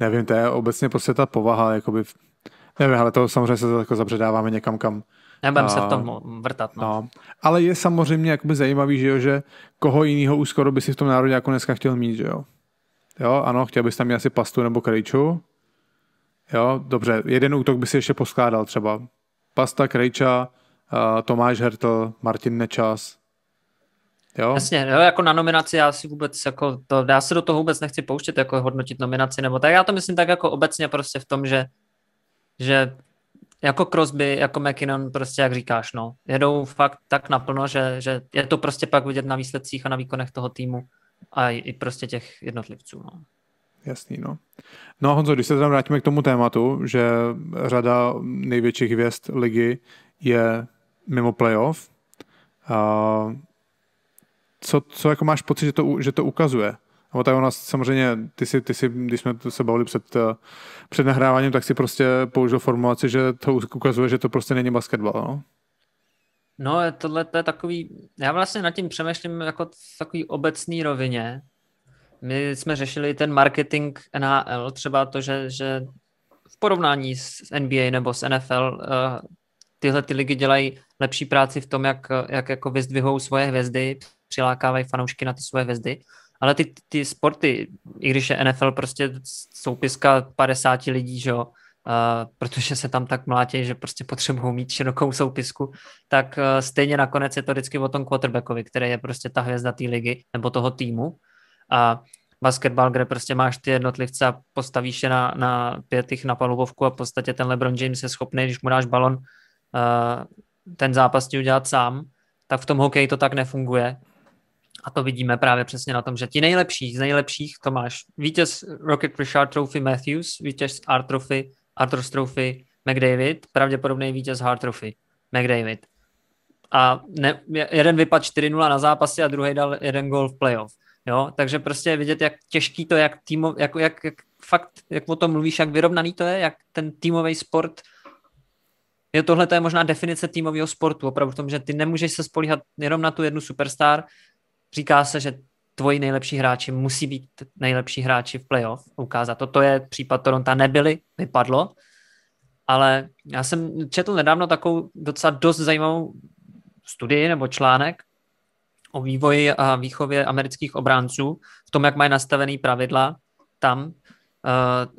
nevím, to je obecně prostě ta povaha, jakoby, nevím, ale to samozřejmě se to jako zabředáváme někam, kam Nebudeme se v tom vrtat. No. no. Ale je samozřejmě jakoby zajímavý, že, jo, že koho jiného už skoro by si v tom národě jako dneska chtěl mít, že jo? Jo, ano, chtěl bys tam mít asi pastu nebo krejču. Jo, dobře, jeden útok by si ještě poskládal třeba. Pasta, krejča, Tomáš Hertl, Martin Nečas. Jo? Jasně, jo, jako na nominaci já si vůbec, jako to, já se do toho vůbec nechci pouštět, jako hodnotit nominaci nebo tak. Já to myslím tak jako obecně prostě v tom, že, že jako Crosby, jako McKinnon, prostě jak říkáš, no. Jedou fakt tak naplno, že, že je to prostě pak vidět na výsledcích a na výkonech toho týmu a i, i prostě těch jednotlivců, no. Jasný, no. No a Honzo, když se tam vrátíme k tomu tématu, že řada největších hvězd ligy je mimo playoff, a co, co jako máš pocit, že to, že to ukazuje? No, tak ona samozřejmě, ty si, ty si, když jsme se bavili před, eh, před nahráváním, tak si prostě použil formulaci, že to ukazuje, že to prostě není basketbal. No? No, tohle to je takový, já vlastně nad tím přemýšlím jako v takový obecný rovině. My jsme řešili ten marketing NHL, třeba to, že, že v porovnání s NBA nebo s NFL eh, tyhle ty ligy dělají lepší práci v tom, jak, jak jako vyzdvihou svoje hvězdy, přilákávají fanoušky na ty svoje hvězdy ale ty, ty sporty, i když je NFL prostě soupiska 50 lidí, že jo, Uh, protože se tam tak mlátí, že prostě potřebují mít širokou soupisku, tak uh, stejně nakonec je to vždycky o tom quarterbackovi, který je prostě ta hvězda té ligy nebo toho týmu. A basketbal, kde prostě máš ty jednotlivce a postavíš je na, na pětich na palubovku a v podstatě ten LeBron James je schopný, když mu dáš balon, uh, ten zápas ti udělat sám, tak v tom hokeji to tak nefunguje. A to vidíme právě přesně na tom, že ti nejlepší z nejlepších, to máš vítěz Rocket Richard Trophy Matthews, vítěz Art Trophy, Arthur's Trophy McDavid, pravděpodobný vítěz Hart Trophy McDavid. A ne, jeden vypad 4-0 na zápasy a druhý dal jeden gol v playoff. Jo, takže prostě vidět, jak těžký to, jak, týmo, jak, jak, jak fakt, jak o tom mluvíš, jak vyrovnaný to je, jak ten týmový sport je tohle to je možná definice týmového sportu, opravdu v tom, že ty nemůžeš se spolíhat jenom na tu jednu superstar, Říká se, že tvoji nejlepší hráči musí být nejlepší hráči v playoff, ukázat to. To je případ Toronto, nebyli, vypadlo, ale já jsem četl nedávno takovou docela dost zajímavou studii nebo článek o vývoji a výchově amerických obránců, v tom, jak mají nastavený pravidla tam,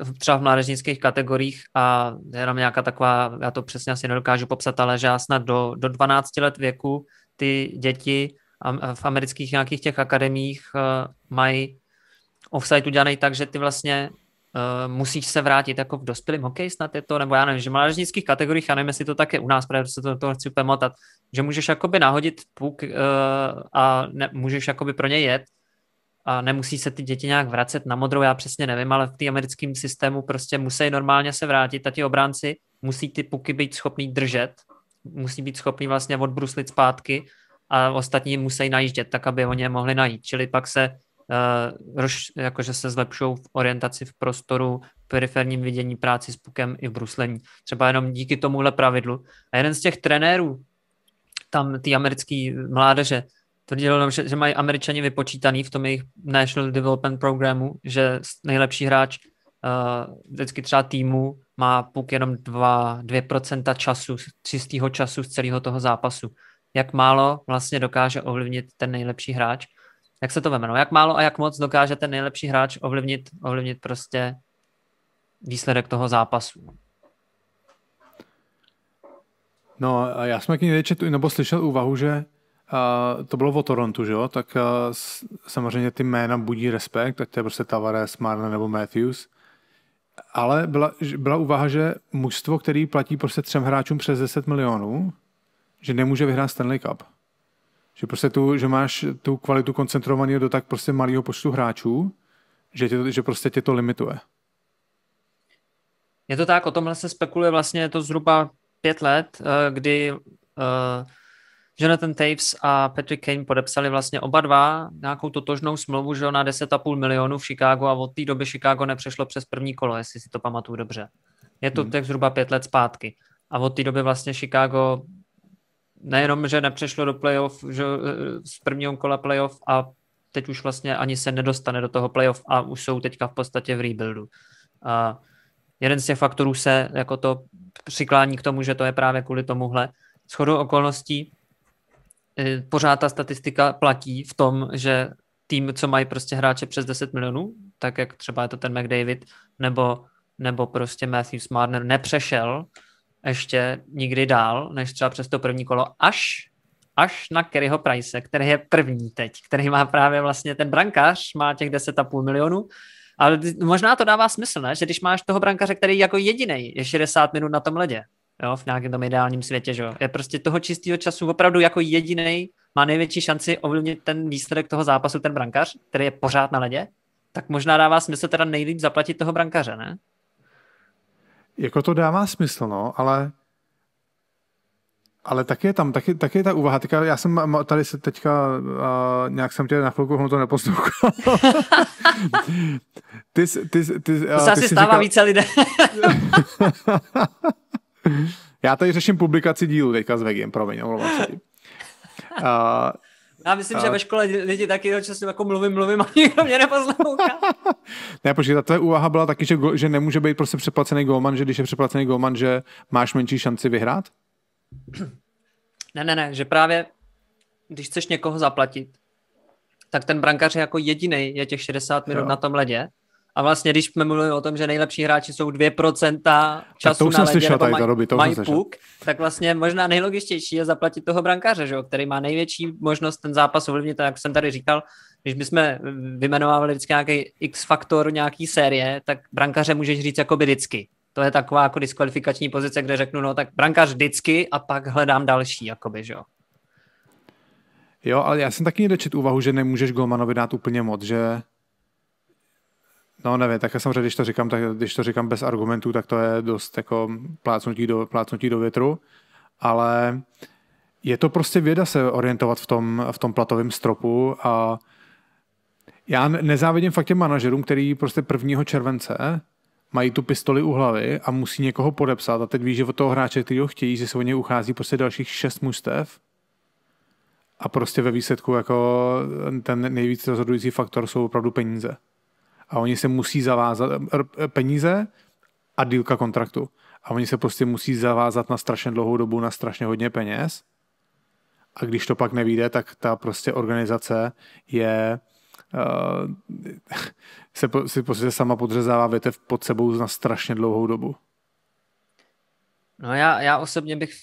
eh, třeba v mládežnických kategoriích a je tam nějaká taková, já to přesně asi nedokážu popsat, ale že já snad do, do 12 let věku ty děti v amerických nějakých těch akademiích eh, mají offside udělaný tak, že ty vlastně uh, musíš se vrátit jako v dospělém hokeji snad je to, nebo já nevím, že v nízkých kategoriích, já nevím, jestli to tak je u nás, protože se to to chci úplně motat, že můžeš jakoby nahodit puk uh, a ne, můžeš jakoby pro něj jet a nemusí se ty děti nějak vracet na modrou, já přesně nevím, ale v té americkém systému prostě musí normálně se vrátit a ti obránci musí ty puky být schopný držet, musí být schopný vlastně odbruslit zpátky a ostatní musí najíždět tak, aby oni je mohli najít. Čili pak se uh, eh, roš, jakože se zlepšou v orientaci v prostoru, v periferním vidění práci s pukem i v bruslení. Třeba jenom díky tomuhle pravidlu. A jeden z těch trenérů tam ty americký mládeže tvrdil, že, že mají američani vypočítaný v tom jejich National Development Programu, že nejlepší hráč uh, vždycky třeba týmu má puk jenom dva 2% času, čistého času z celého toho zápasu jak málo vlastně dokáže ovlivnit ten nejlepší hráč. Jak se to vemeno? Jak málo a jak moc dokáže ten nejlepší hráč ovlivnit, ovlivnit prostě výsledek toho zápasu? No, já jsem někdy četl nebo slyšel úvahu, že a to bylo o Torontu, že jo? Tak a, s, samozřejmě ty jména budí respekt, ať to je prostě Tavares, Marne nebo Matthews. Ale byla, byla úvaha, že mužstvo, který platí prostě třem hráčům přes 10 milionů, že nemůže vyhrát Stanley Cup. Že prostě tu, že máš tu kvalitu koncentrovaný do tak prostě malého počtu hráčů, že, tě, že prostě tě to limituje. Je to tak, o tomhle se spekuluje vlastně to zhruba pět let, eh, kdy uh, Jonathan Taves a Patrick Kane podepsali vlastně oba dva nějakou totožnou smlouvu že na 10,5 milionů v Chicago a od té doby Chicago nepřešlo přes první kolo, jestli si to pamatuju dobře. Je to hmm. tak zhruba pět let zpátky. A od té doby vlastně Chicago nejenom, že nepřešlo do playoff, že eh, z prvního kola playoff a teď už vlastně ani se nedostane do toho playoff a už jsou teďka v podstatě v rebuildu. A jeden z těch faktorů se jako to přiklání k tomu, že to je právě kvůli tomuhle. schodu okolností eh, pořád ta statistika platí v tom, že tým, co mají prostě hráče přes 10 milionů, tak jak třeba je to ten McDavid, nebo, nebo prostě Matthew Smarner nepřešel uh, ještě nikdy dál, než třeba přes to první kolo, až až na Kerryho Price, který je první teď, který má právě vlastně ten brankář, má těch 10,5 milionů. Ale možná to dává smysl, ne? že když máš toho brankaře, který jako jediný je 60 minut na tom ledě, jo, v nějakém tom ideálním světě, že je prostě toho čistého času opravdu jako jediný má největší šanci ovlivnit ten výsledek toho zápasu, ten brankař, který je pořád na ledě, tak možná dává smysl teda nejlíp zaplatit toho brankaře, ne? jako to dává smysl, no, ale ale tak je tam, tak je, tak je ta úvaha. Teďka, já jsem tady se teďka, uh, nějak jsem tě na chvilku to neposlouchal. ty, ty, ty, ty, uh, to se asi stává říkal... více lidé. já tady řeším publikaci dílu teďka s Vegiem, promiň, omlouvám se. Uh, Já myslím, a... že ve škole lidi taky často jako mluvím, mluvím a nikdo mě neposlouchá. ne, počkej, ta tvoje úvaha byla taky, že, že nemůže být prostě přeplacený golman, že když je přeplacený golman, že máš menší šanci vyhrát? Ne, ne, ne, že právě když chceš někoho zaplatit, tak ten brankář je jako jediný, je těch 60 minut jo. na tom ledě a vlastně, když jsme mluvili o tom, že nejlepší hráči jsou 2% času tak to na ledě, slyšel, tady, maj, to mají puk, tak vlastně možná nejlogičtější je zaplatit toho brankáře, že který má největší možnost ten zápas ovlivnit, jak jsem tady říkal, když bychom vymenovali vždycky nějaký X-faktor nějaký série, tak brankáře můžeš říct jako by vždycky. To je taková jako diskvalifikační pozice, kde řeknu, no tak brankář vždycky a pak hledám další, jakoby, že jo. Jo, ale já jsem taky nedočet úvahu, že nemůžeš Golmanovi dát úplně moc, že No nevím, tak já samozřejmě, když to říkám, tak, když to říkám bez argumentů, tak to je dost jako plácnutí do, plácnutí do větru, ale je to prostě věda se orientovat v tom, v tom platovém stropu a já nezávidím fakt těm manažerům, který prostě 1. července mají tu pistoli u hlavy a musí někoho podepsat a teď ví, že od toho hráče, který ho chtějí, že se o něj uchází prostě dalších šest mužstev a prostě ve výsledku jako ten nejvíc rozhodující faktor jsou opravdu peníze a oni se musí zavázat eh, eh, peníze a dílka kontraktu. A oni se prostě musí zavázat na strašně dlouhou dobu, na strašně hodně peněz. A když to pak nevíde, tak ta prostě organizace je uh, se, si prostě sama podřezává větev pod sebou na strašně dlouhou dobu. No já, já osobně bych,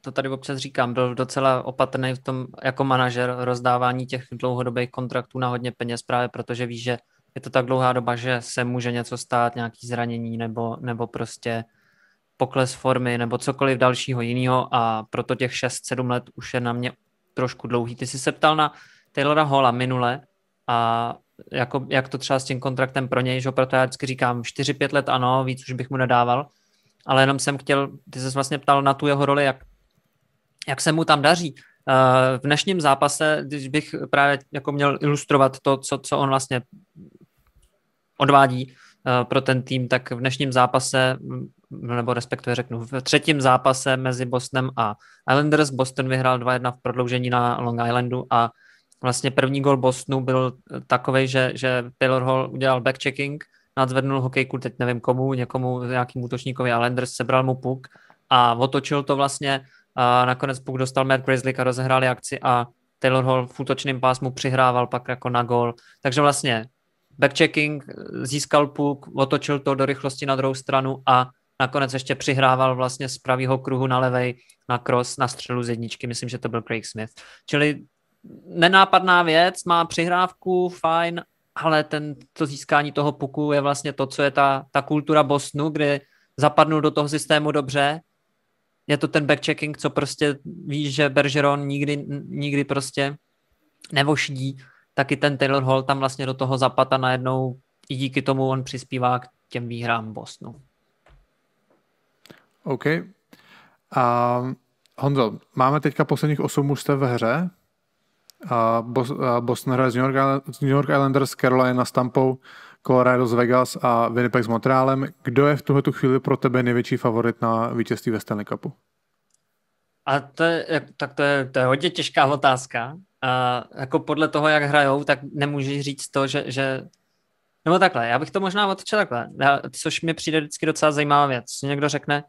to tady občas říkám, byl docela opatrný v tom jako manažer rozdávání těch dlouhodobých kontraktů na hodně peněz právě protože víš, že je to tak dlouhá doba, že se může něco stát, nějaký zranění nebo, nebo prostě pokles formy nebo cokoliv dalšího jiného a proto těch 6-7 let už je na mě trošku dlouhý. Ty jsi se ptal na Taylora Hola minule a jako, jak to třeba s tím kontraktem pro něj, že proto já vždycky říkám 4-5 let ano, víc už bych mu nedával, ale jenom jsem chtěl, ty jsi vlastně ptal na tu jeho roli, jak, jak se mu tam daří. Eh, v dnešním zápase, když bych právě jako měl ilustrovat to, co, co on vlastně odvádí eh, pro ten tým, tak v dnešním zápase, mm, nebo respektive řeknu, v třetím zápase mezi Bostonem a Islanders, Boston vyhrál 2-1 v prodloužení na Long Islandu a vlastně první gol Bostonu byl takový, že, že Taylor Hall udělal backchecking, nadzvednul hokejku, teď nevím komu, někomu, nějakým útočníkovi Islanders, sebral mu puk a otočil to vlastně a nakonec puk dostal Matt Grizzly a rozehráli akci a Taylor Hall v útočném pásmu přihrával pak jako na gol. Takže vlastně backchecking, získal puk, otočil to do rychlosti na druhou stranu a nakonec ještě přihrával vlastně z pravého kruhu na levej, na cross, na střelu z jedničky, myslím, že to byl Craig Smith. Čili nenápadná věc, má přihrávku, fajn, ale ten, to získání toho puku je vlastně to, co je ta, ta kultura Bosnu, kdy zapadnou do toho systému dobře, je to ten backchecking, co prostě víš, že Bergeron nikdy, nikdy prostě nevošidí taky ten Taylor Hall tam vlastně do toho zapata najednou i díky tomu on přispívá k těm výhrám Bosnu. OK. A Honzo, máme teďka posledních osm mužstev ve hře. A Boston hraje z New York, z New York Islanders, Carolina s Tampou, Colorado z Vegas a Winnipeg s Montrealem. Kdo je v tuhle chvíli pro tebe největší favorit na vítězství ve Stanley Cupu? A to je, tak to je, to je hodně těžká otázka, a jako podle toho, jak hrajou, tak nemůžeš říct to, že, že nebo takhle, já bych to možná otočil takhle, já, což mi přijde vždycky docela zajímavá věc. Někdo řekne,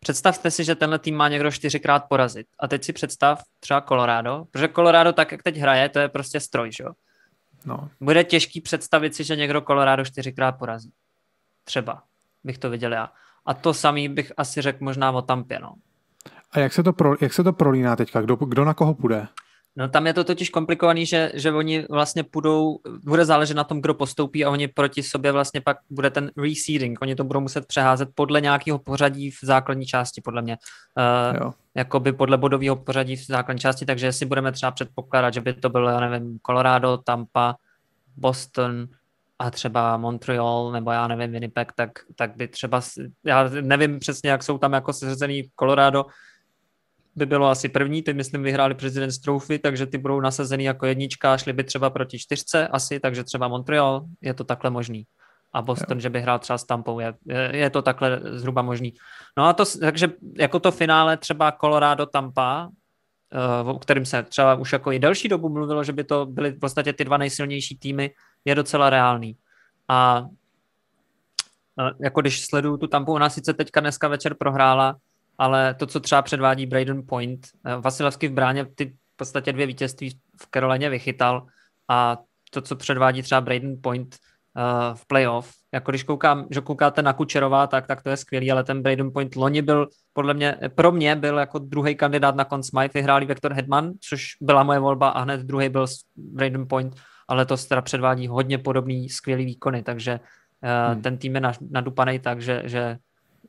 představte si, že tenhle tým má někdo čtyřikrát porazit. A teď si představ třeba Colorado, protože Colorado tak, jak teď hraje, to je prostě stroj, že jo? No. Bude těžký představit si, že někdo Colorado čtyřikrát porazí. Třeba bych to viděl já. A to samý bych asi řekl možná o Tampě, no. A jak se to, pro, jak se to prolíná teďka? Kdo, kdo na koho půjde? No tam je to totiž komplikovaný, že, že oni vlastně půjdou, bude záležet na tom, kdo postoupí a oni proti sobě vlastně pak bude ten reseeding. Oni to budou muset přeházet podle nějakého pořadí v základní části, podle mě. Uh, jakoby podle bodového pořadí v základní části, takže jestli budeme třeba předpokládat, že by to bylo, já nevím, Colorado, Tampa, Boston, a třeba Montreal nebo já nevím Winnipeg, tak, tak by třeba, já nevím přesně, jak jsou tam jako seřazený Colorado, by bylo asi první, ty myslím vyhráli prezident Trophy, takže ty budou nasazený jako jednička, šli by třeba proti čtyřce asi, takže třeba Montreal, je to takhle možný. A Boston, jo. že by hrál třeba s Tampou, je, je to takhle zhruba možný. No a to, takže jako to finále třeba Colorado-Tampa, eh, o kterým se třeba už jako i delší dobu mluvilo, že by to byly v podstatě ty dva nejsilnější týmy, je docela reálný. A eh, jako když sleduju tu Tampu, ona sice teďka dneska večer prohrála, ale to, co třeba předvádí Braden Point, eh, Vasilevsky v bráně ty v podstatě dvě vítězství v Karolině vychytal a to, co předvádí třeba Braden Point eh, v playoff, jako když koukám, že koukáte na Kučerová, tak, tak to je skvělý, ale ten Braden Point loni byl, podle mě, pro mě byl jako druhý kandidát na konc Smite, vyhráli Vektor Hedman, což byla moje volba a hned druhý byl Braden Point, ale to teda předvádí hodně podobný skvělý výkony, takže eh, hmm. ten tým je nadupaný tak, že, že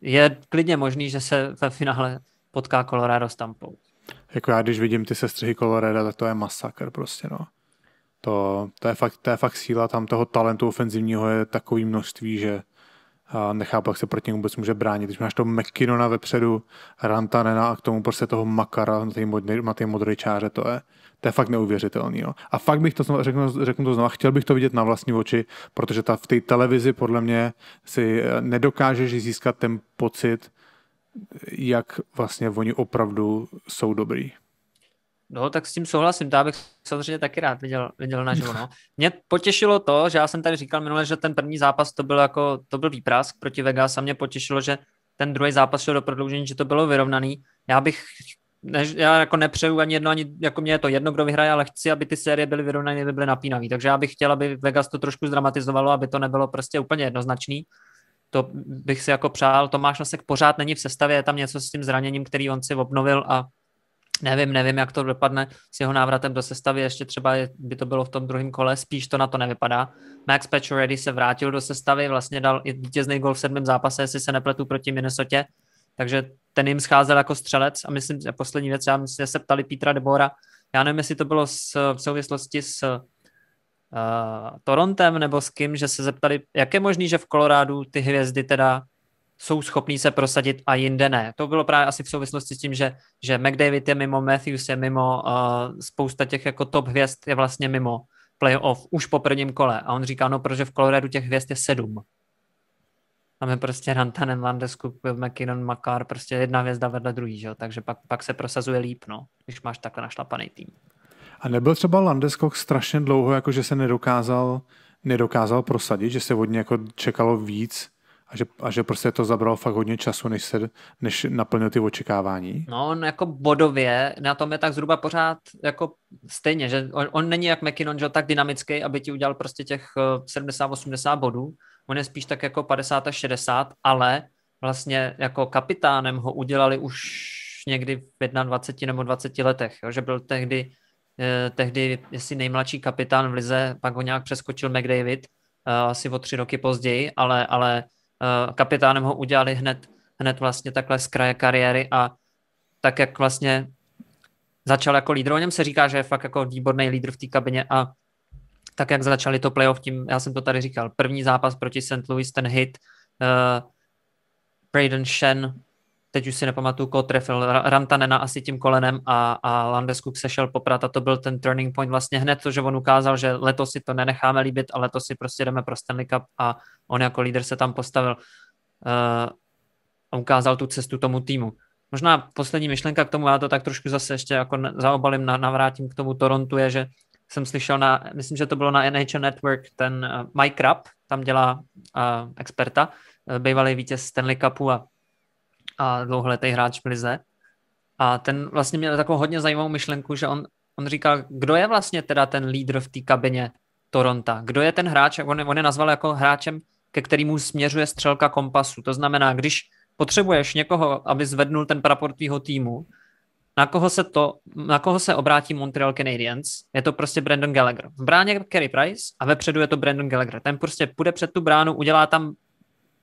je klidně možný, že se ve finále potká Colorado s Tampou. Jako já, když vidím ty sestřihy Colorado, tak to je masakr prostě, no. To, to, je fakt, to je fakt síla, tam toho talentu ofenzivního je takový množství, že a nechápu, jak se proti němu vůbec může bránit. Když máš toho McKinnona vepředu, Rantanena a k tomu prostě toho Makara na té modré na modričáře, to je, to je fakt neuvěřitelný. Jo. A fakt bych to znovu, řeknu, řeknu to znovu, chtěl bych to vidět na vlastní oči, protože ta, v té televizi podle mě si eh, nedokážeš získat ten pocit, jak vlastně oni opravdu jsou dobrý. No, tak s tím souhlasím, to já bych samozřejmě taky rád viděl, viděl naživo. No. Mě potěšilo to, že já jsem tady říkal minule, že ten první zápas to byl jako, to byl výprask proti Vegas a mě potěšilo, že ten druhý zápas šel do prodloužení, že to bylo vyrovnaný. Já bych, ne, já jako nepřeju ani jedno, ani jako mě je to jedno, kdo vyhraje, ale chci, aby ty série byly vyrovnané, aby byly napínavé. Takže já bych chtěl, aby Vegas to trošku zdramatizovalo, aby to nebylo prostě úplně jednoznačný. To bych si jako přál. Tomáš Nosek pořád není v sestavě, je tam něco s tím zraněním, který on si obnovil a Nevím, nevím, jak to dopadne s jeho návratem do sestavy, ještě třeba by to bylo v tom druhém kole, spíš to na to nevypadá. Max Pacioretty se vrátil do sestavy, vlastně dal i vítězný gol v sedmém zápase, jestli se nepletu proti Minnesota, takže ten jim scházel jako střelec a myslím, že poslední věc, já myslím, že se ptali Petra Debora, já nevím, jestli to bylo s, v souvislosti s uh, Torontem nebo s kým, že se zeptali, jak je možný, že v Kolorádu ty hvězdy teda jsou schopní se prosadit a jinde ne. To bylo právě asi v souvislosti s tím, že, že McDavid je mimo, Matthews je mimo, uh, spousta těch jako top hvězd je vlastně mimo playoff už po prvním kole. A on říká, no, protože v Coloradu těch hvězd je sedm. Máme prostě Rantanen, Landesku, McKinnon, Makar, prostě jedna hvězda vedle druhý, že? takže pak, pak se prosazuje líp, no, když máš takhle našlapaný tým. A nebyl třeba Landeskog strašně dlouho, jako že se nedokázal, nedokázal prosadit, že se od něj jako čekalo víc, a že, a že prostě to zabralo fakt hodně času, než se než naplnil ty očekávání. No on jako bodově na tom je tak zhruba pořád jako stejně, že on, on není jak McKinnon, že tak dynamický, aby ti udělal prostě těch 70-80 eh, bodů, on je spíš tak jako 50 až 60, ale vlastně jako kapitánem ho udělali už někdy v 21 nebo 20 letech, jo? že byl tehdy, eh, tehdy jestli nejmladší kapitán v lize, pak ho nějak přeskočil McDavid, eh, asi o tři roky později, ale, ale Eh, kapitánem ho udělali hned, hned vlastně takhle z kraje kariéry a tak, jak vlastně začal jako lídr, o něm se říká, že je fakt jako výborný lídr v té kabině a tak, jak začali to playoff tím, já jsem to tady říkal, první zápas proti St. Louis, ten hit, uh, Braden Shen teď už si nepamatuju, koho trefil, Rantanena asi tím kolenem a, a Landeskuk se šel poprat a to byl ten turning point vlastně hned, to, že on ukázal, že letos si to nenecháme líbit a letos si prostě jdeme pro Stanley Cup a on jako líder se tam postavil uh, a ukázal tu cestu tomu týmu. Možná poslední myšlenka k tomu, já to tak trošku zase ještě jako zaobalím, navrátím k tomu Torontu, je, že jsem slyšel na, myslím, že to bylo na NHL Network, ten eh, Mike Rapp, tam dělá uh, experta, uh, bývalý vítěz Stanley Cupu a a dlouholetý hráč v lize. A ten vlastně měl takovou hodně zajímavou myšlenku, že on, on říkal, kdo je vlastně teda ten lídr v té kabině Toronto, kdo je ten hráč, on, on je nazval jako hráčem, ke kterému směřuje střelka kompasu. To znamená, když potřebuješ někoho, aby zvednul ten prapor tvýho týmu, na koho se, to, na koho se obrátí Montreal Canadiens, je to prostě Brandon Gallagher. V bráně Kerry Price a vepředu je to Brandon Gallagher. Ten prostě půjde před tu bránu, udělá tam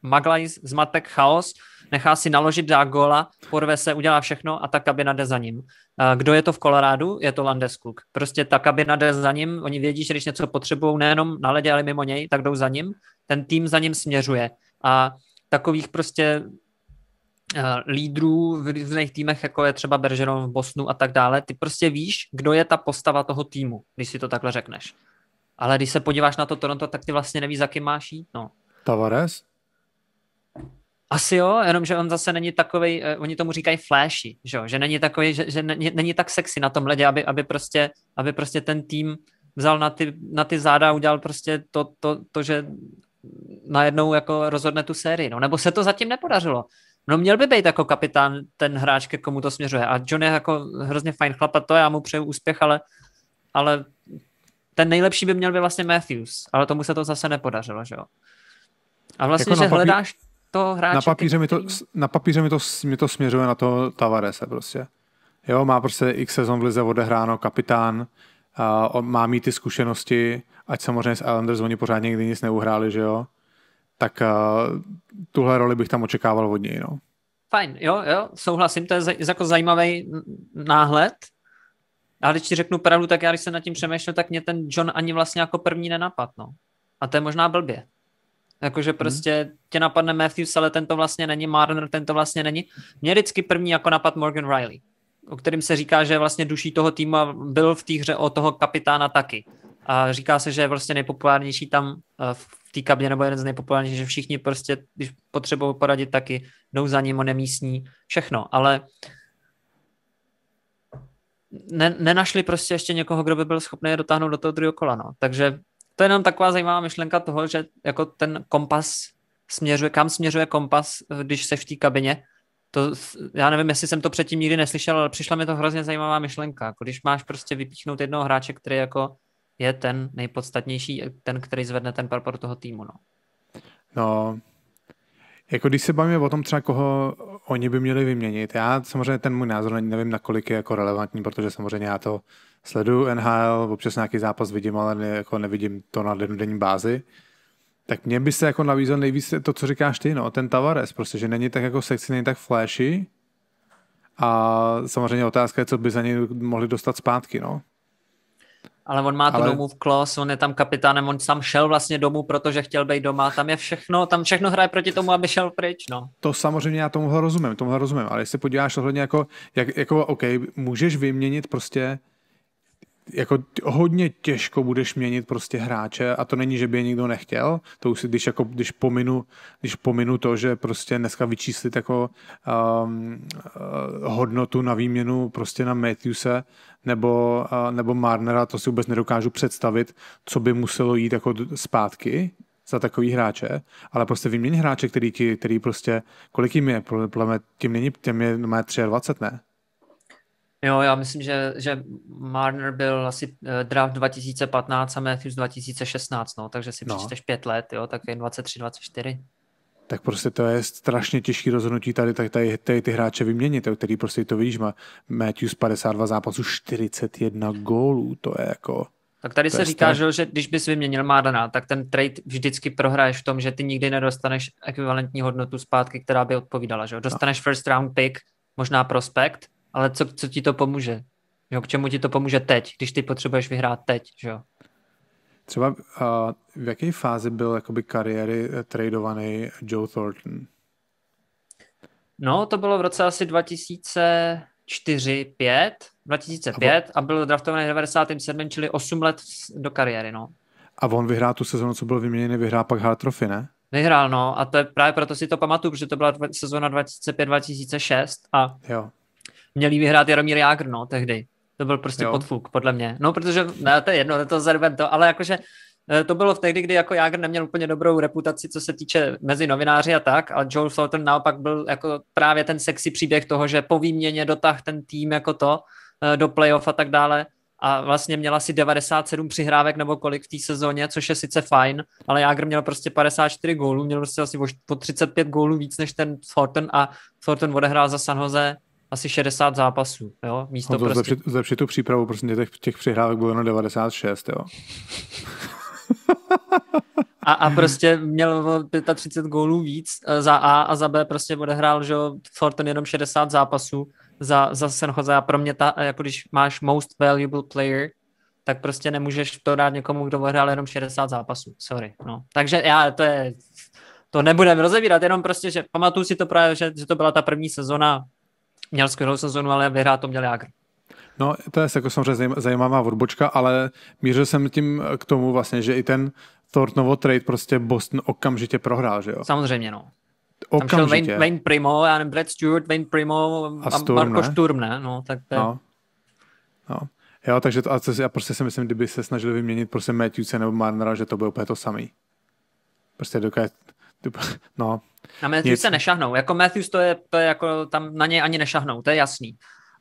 maglajs, zmatek, chaos, nechá si naložit dá gola, porve se, udělá všechno a ta kabina jde za ním. Kdo je to v Kolorádu? Je to Landeskog. Prostě ta kabina jde za ním, oni vědí, že když něco potřebují nejenom na ledě, ale mimo něj, tak jdou za ním. Ten tým za ním směřuje. A takových prostě eh, lídrů v různých týmech, jako je třeba Bergeron v Bosnu a tak dále, ty prostě víš, kdo je ta postava toho týmu, když si to takhle řekneš. Ale když se podíváš na to Toronto, tak ty vlastně nevíš, za kým máš jít. No. Tavares? Asi jo, jenomže on zase není takový, uh, eh, oni tomu říkají flashy, že, že není takový, že, že není, není, tak sexy na tom ledě, aby, aby, prostě, aby prostě ten tým vzal na ty, na ty záda a udělal prostě to, to, to, že najednou jako rozhodne tu sérii. No, nebo se to zatím nepodařilo. No měl by být jako kapitán ten hráč, ke komu to směřuje. A John je jako hrozně fajn chlap a to já mu přeju úspěch, ale, ale ten nejlepší by měl být vlastně Matthews, ale tomu se to zase nepodařilo, že jo. A vlastně, jako že papí... hledáš to hráče. Na papíře, mi to, který... na papíře mi, to, mi to směřuje na to Tavarese prostě. Jo, má prostě x sezon v lize odehráno, kapitán, a on má mít ty zkušenosti, ať samozřejmě s Islanders oni pořád nikdy nic neuhráli, že jo, tak a, tuhle roli bych tam očekával od něj, no. Fajn, jo, jo, souhlasím, to je jako zajímavý náhled, ale když ti řeknu pravdu, tak já když jsem nad tím přemýšlel, tak mě ten John ani vlastně jako první nenapadl, no. A to je možná blbě. Jakože mhm. prostě hmm. tě napadne Matthews, ale tento vlastně není, Marner tento vlastně není. Mě vždycky první jako napad Morgan Riley, o kterým se říká, že vlastně duší toho týmu a byl v té hře o toho kapitána taky. A říká se, že je vlastně nejpopulárnější tam eh, v té kabině, nebo jeden z nejpopulárnějších, že všichni prostě, když potřebují poradit, taky jdou za ním, on nemístní, všechno. Ale ne, nenašli prostě ještě někoho, kdo by byl schopný je dotáhnout do toho druhého kola. No. Takže to je jenom taková zajímavá myšlenka toho, že jako ten kompas směřuje, kam směřuje kompas, když se v té kabině. To, já nevím, jestli jsem to předtím nikdy neslyšel, ale přišla mi to hrozně zajímavá myšlenka. Jako když máš prostě vypíchnout jednoho hráče, který jako je ten nejpodstatnější, ten, který zvedne ten parpor toho týmu. No. no jako když se bavíme o tom třeba, koho oni by měli vyměnit, já samozřejmě ten můj názor nevím, nakolik je jako relevantní, protože samozřejmě já to sleduju NHL, občas nějaký zápas vidím, ale ne, jako nevidím to na denní bázi, tak mně by se jako navízel nejvíc to, co říkáš ty, no, ten Tavares, prostě, že není tak jako sexy, není tak flashy a samozřejmě otázka je, co by za něj mohli dostat zpátky, no. Ale on má to ale... domů v klos, on je tam kapitánem, on sám šel vlastně domů, protože chtěl být doma, tam je všechno, tam všechno hraje proti tomu, aby šel pryč, no. To samozřejmě já tomuhle rozumím, tomuhle rozumím, ale jestli podíváš ohledně jako, jak, jako OK, můžeš vyměnit prostě jako hodně těžko budeš měnit prostě hráče a to není, že by je nikdo nechtěl, to už si, když, jako, když, pominu, když pominu to, že prostě dneska vyčíslit jako um, uh, hodnotu na výměnu prostě na Matthewse nebo, uh, nebo Marnera, to si vůbec nedokážu představit, co by muselo jít jako zpátky za takový hráče, ale prostě vyměň hráče, který, který prostě, kolik jim je, mě, tím není, těm je 23, ne? Jo, já myslím, že, že Marner byl asi eh, draft 2015 a Matthews 2016, no, takže si no. přečteš pět let, jo, tak je 23, 24. Tak prostě to je strašně těžké rozhodnutí tady, tady, tady, tady ty hráče vyměnit, který prostě to vidíš, má Matthews 52 zápasů, 41 gólů, to je jako... Tak tady se říká, stav... že když bys vyměnil Marna, tak ten trade vždycky prohraješ v tom, že ty nikdy nedostaneš ekvivalentní hodnotu zpátky, která by odpovídala. Že? No. Dostaneš no. first round pick, možná prospekt, ale co, co ti to pomůže? Jo, k čemu ti to pomůže teď, když ty potřebuješ vyhrát teď, že Třeba uh, v jaké fázi byl jakoby kariéry eh, tradovaný Joe Thornton? No, to bylo v roce asi 2004 5 2005 a, a byl draftovaný 97, čili 8 let do kariéry, no. A on vyhrál tu sezonu, co byl vyměněný, vyhrál pak Hart Trophy, ne? Vyhrál, no, a to je právě proto si to pamatuju, protože to byla sezona 2005-2006 a jo měli vyhrát Jaromír Jágr, no, tehdy. To byl prostě jo. podfuk, podle mě. No, protože, ne, to je jedno, to zarven to, ale jakože eh, to bylo v tehdy, kdy jako Jágr neměl úplně dobrou reputaci, co se týče mezi novináři a tak, a Joel Thornton naopak byl jako právě ten sexy příběh toho, že po výměně dotah ten tým jako to eh, do playoff a tak dále a vlastně měl asi 97 přihrávek nebo kolik v té sezóně, což je sice fajn, ale Jágr měl prostě 54 gólů, měl prostě asi po 35 gólů víc než ten Thornton a Thornton odehrál za San Jose asi 60 zápasů, jo, místo Honzo, prostě... zlepšit, zlepšit tu přípravu, prostě těch, těch přihrávek bylo jenom 96, jo. a, a prostě měl 35 gólů víc e, za A a za B prostě odehrál, že Thornton jenom 60 zápasů za, za San Jose a pro mě ta, e, jako když máš most valuable player, tak prostě nemůžeš to dát někomu, kdo odehrál jenom 60 zápasů, sorry, no. Takže já, to je, to nebudeme rozebírat, jenom prostě, že pamatuju si to právě, že, že to byla ta první sezona měl skvělou sezonu, ale vyhrát to měl Jágr. No, to je jako samozřejmě zajímavá odbočka, ale mířil jsem tím k tomu vlastně, že i ten thornton trade prostě Boston okamžitě prohrál, že jo? Samozřejmě, no. Okamžitě. Tam šel Wayne, Wayne Primo, já nevím, Brad Stewart, Wayne Primo a, Sturm, Marko ne? Sturm, ne? No, tak to je... no. no. Jo, takže to, a co? já prostě si myslím, kdyby se snažili vyměnit prostě Matthewse nebo Marnera, že to bylo úplně to samý. Prostě dokáže No. Na Matthews nic. se nešahnou. Jako Matthews to je, to je jako tam na něj ani nešahnou, to je jasný.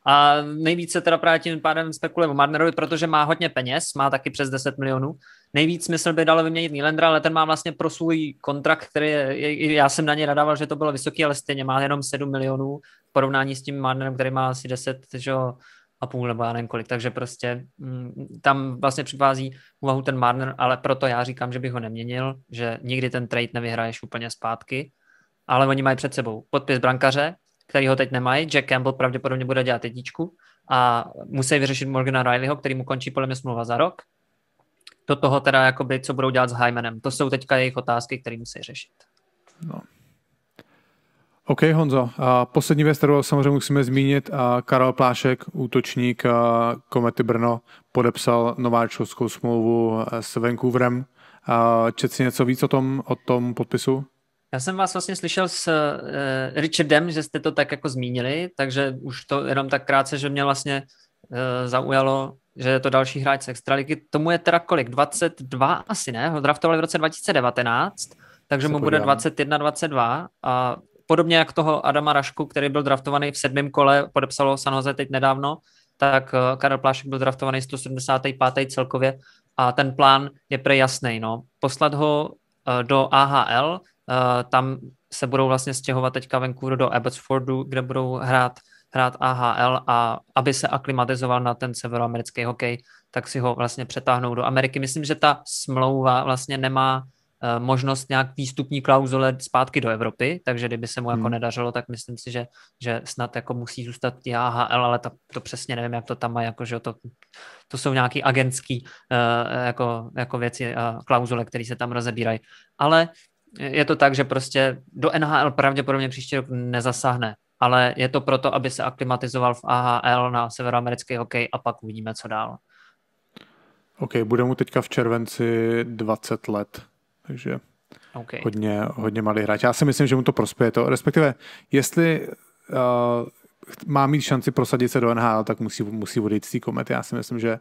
A nejvíce teda právě tím pádem spekuluje o Marnerovi, protože má hodně peněz, má taky přes 10 milionů. Nejvíc smysl by dalo vyměnit Nylandra, ale ten má vlastně pro svůj kontrakt, který je, já jsem na něj nadával, že to bylo vysoký, ale stejně má jenom 7 milionů v porovnání s tím Marnerem, který má asi 10, že jo, a půl nebo já nevím kolik, takže prostě mm, tam vlastně přichází úvahu ten Marner, ale proto já říkám, že bych ho neměnil, že nikdy ten trade nevyhraješ úplně zpátky, ale oni mají před sebou podpis brankaře, který ho teď nemají, Jack Campbell pravděpodobně bude dělat jedničku a musí vyřešit Morgana Rileyho, který mu končí podle mě smlouva za rok, do toho teda, jakoby, co budou dělat s Hymanem. To jsou teďka jejich otázky, které musí řešit. No, OK, Honzo. A poslední věc, kterou samozřejmě musíme zmínit, a Karel Plášek, útočník Komety Brno, podepsal nováčkovskou smlouvu eh, s Vancouverem. Čet si něco víc o tom, o tom podpisu? Já jsem vás vlastně slyšel s uh, Richardem, že jste to tak jako zmínili, takže už to jenom tak krátce, že mě vlastně uh, zaujalo, že je to další hráč z Extraligy. Tomu je teda kolik? 22 asi, ne? Ho draftovali v roce 2019, takže mu bude 21, 22 a podobně jak toho Adama Rašku, který byl draftovaný v sedmém kole, podepsalo San Jose teď nedávno, tak eh, Karel Plášek byl draftovaný 175. celkově a ten plán je prejasný. No. Poslat ho eh, do AHL, eh, tam se budou vlastně stěhovat teďka Vancouveru do Abbotsfordu, kde budou hrát, hrát AHL a aby se aklimatizoval na ten severoamerický hokej, tak si ho vlastně přetáhnou do Ameriky. Myslím, že ta smlouva vlastně nemá Eh, možnost nějak výstupní klauzule zpátky do Evropy, takže kdyby se mu jako hmm. nedařilo, tak myslím si, že, že snad jako musí zůstat i AHL, ale to, to přesně nevím, jak to tam má, jako, že to, to jsou nějaký agentský uh, jako, jako věci, uh, klauzule, které se tam rozebírají. Ale je to tak, že prostě do NHL pravděpodobně příští rok nezasáhne, ale je to proto, aby se aklimatizoval v AHL na severoamerický hokej a pak uvidíme, co dál. OK, bude mu teďka v červenci 20 let. Takže okay. hodně, hodně malý hráč. Já si myslím, že mu to prospěje to. Respektive, jestli uh, má mít šanci prosadit se do NHL, tak musí, musí odejít z té komety. Já si myslím, že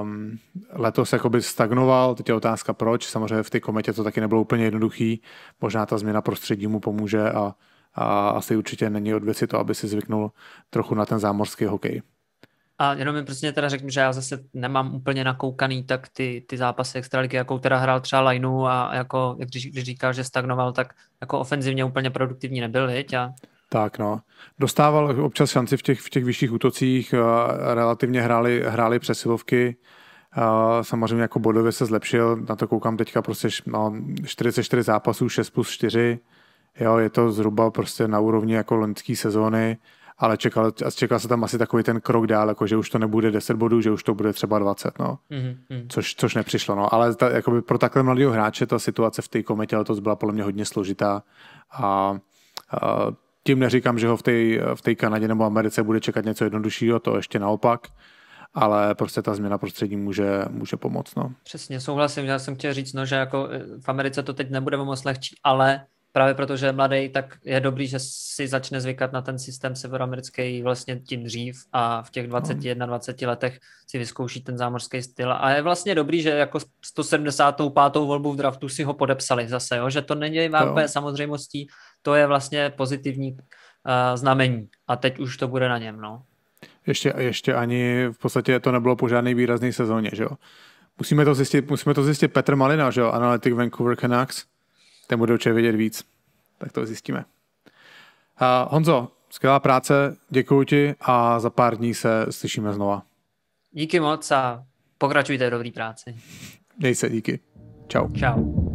um, letos jakoby stagnoval, teď je otázka proč, samozřejmě v té kometě to taky nebylo úplně jednoduchý, možná ta změna prostředí mu pomůže a, a asi určitě není od věci to, aby si zvyknul trochu na ten zámořský hokej. A jenom mi prostě teda řeknu, že já zase nemám úplně nakoukaný tak ty, ty zápasy extraligy, jakou teda hrál třeba Lajnu a jako, jak když, když říkal, že stagnoval, tak jako ofenzivně úplně produktivní nebyl, viď? A... Tak no. Dostával občas šanci v těch, v těch vyšších útocích, eh, relativně hráli, hráli přesilovky, eh, samozřejmě jako bodově se zlepšil, na to koukám teďka prostě no, 44 zápasů, 6 plus 4, jo, je to zhruba prostě na úrovni jako loňské sezóny, ale čekal, čekal se tam asi takový ten krok dál, jako že už to nebude 10 bodů, že už to bude třeba 20, no. Mm-hmm. Což, což nepřišlo, no. Ale ta, jakoby pro takhle mladého hráče ta situace v té kometě letos byla podle mě hodně složitá a, a tím neříkám, že ho v té v Kanadě nebo Americe bude čekat něco jednoduššího, to ještě naopak, ale prostě ta změna prostředí může, může pomoct. No. Přesně, souhlasím, já jsem chtěl říct, no, že jako eh, v Americe to teď nebude moc lehčí, ale právě protože je mladý, tak je dobrý, že si začne zvykat na ten systém severoamerický vlastně tím dřív a v těch 21, no. 20 letech si vyzkouší ten zámořský styl. A je vlastně dobrý, že jako 175. volbu v draftu si ho podepsali zase, jo? že to není vám úplně samozřejmostí, to je vlastně pozitivní uh, znamení a teď už to bude na něm. No. Ještě, ještě ani v podstatě to nebylo po žádný výrazný sezóně, že jo? Musíme to zjistit, musíme to zjistit Petr Malina, že jo, analytik Vancouver Canucks ten bude určitě vědět víc. Tak to zjistíme. Uh, Honzo, skvělá práce, děkuji ti a za pár dní se slyšíme znova. Díky moc a pokračujte v dobrý práci. Měj se, díky. Ciao. Ciao.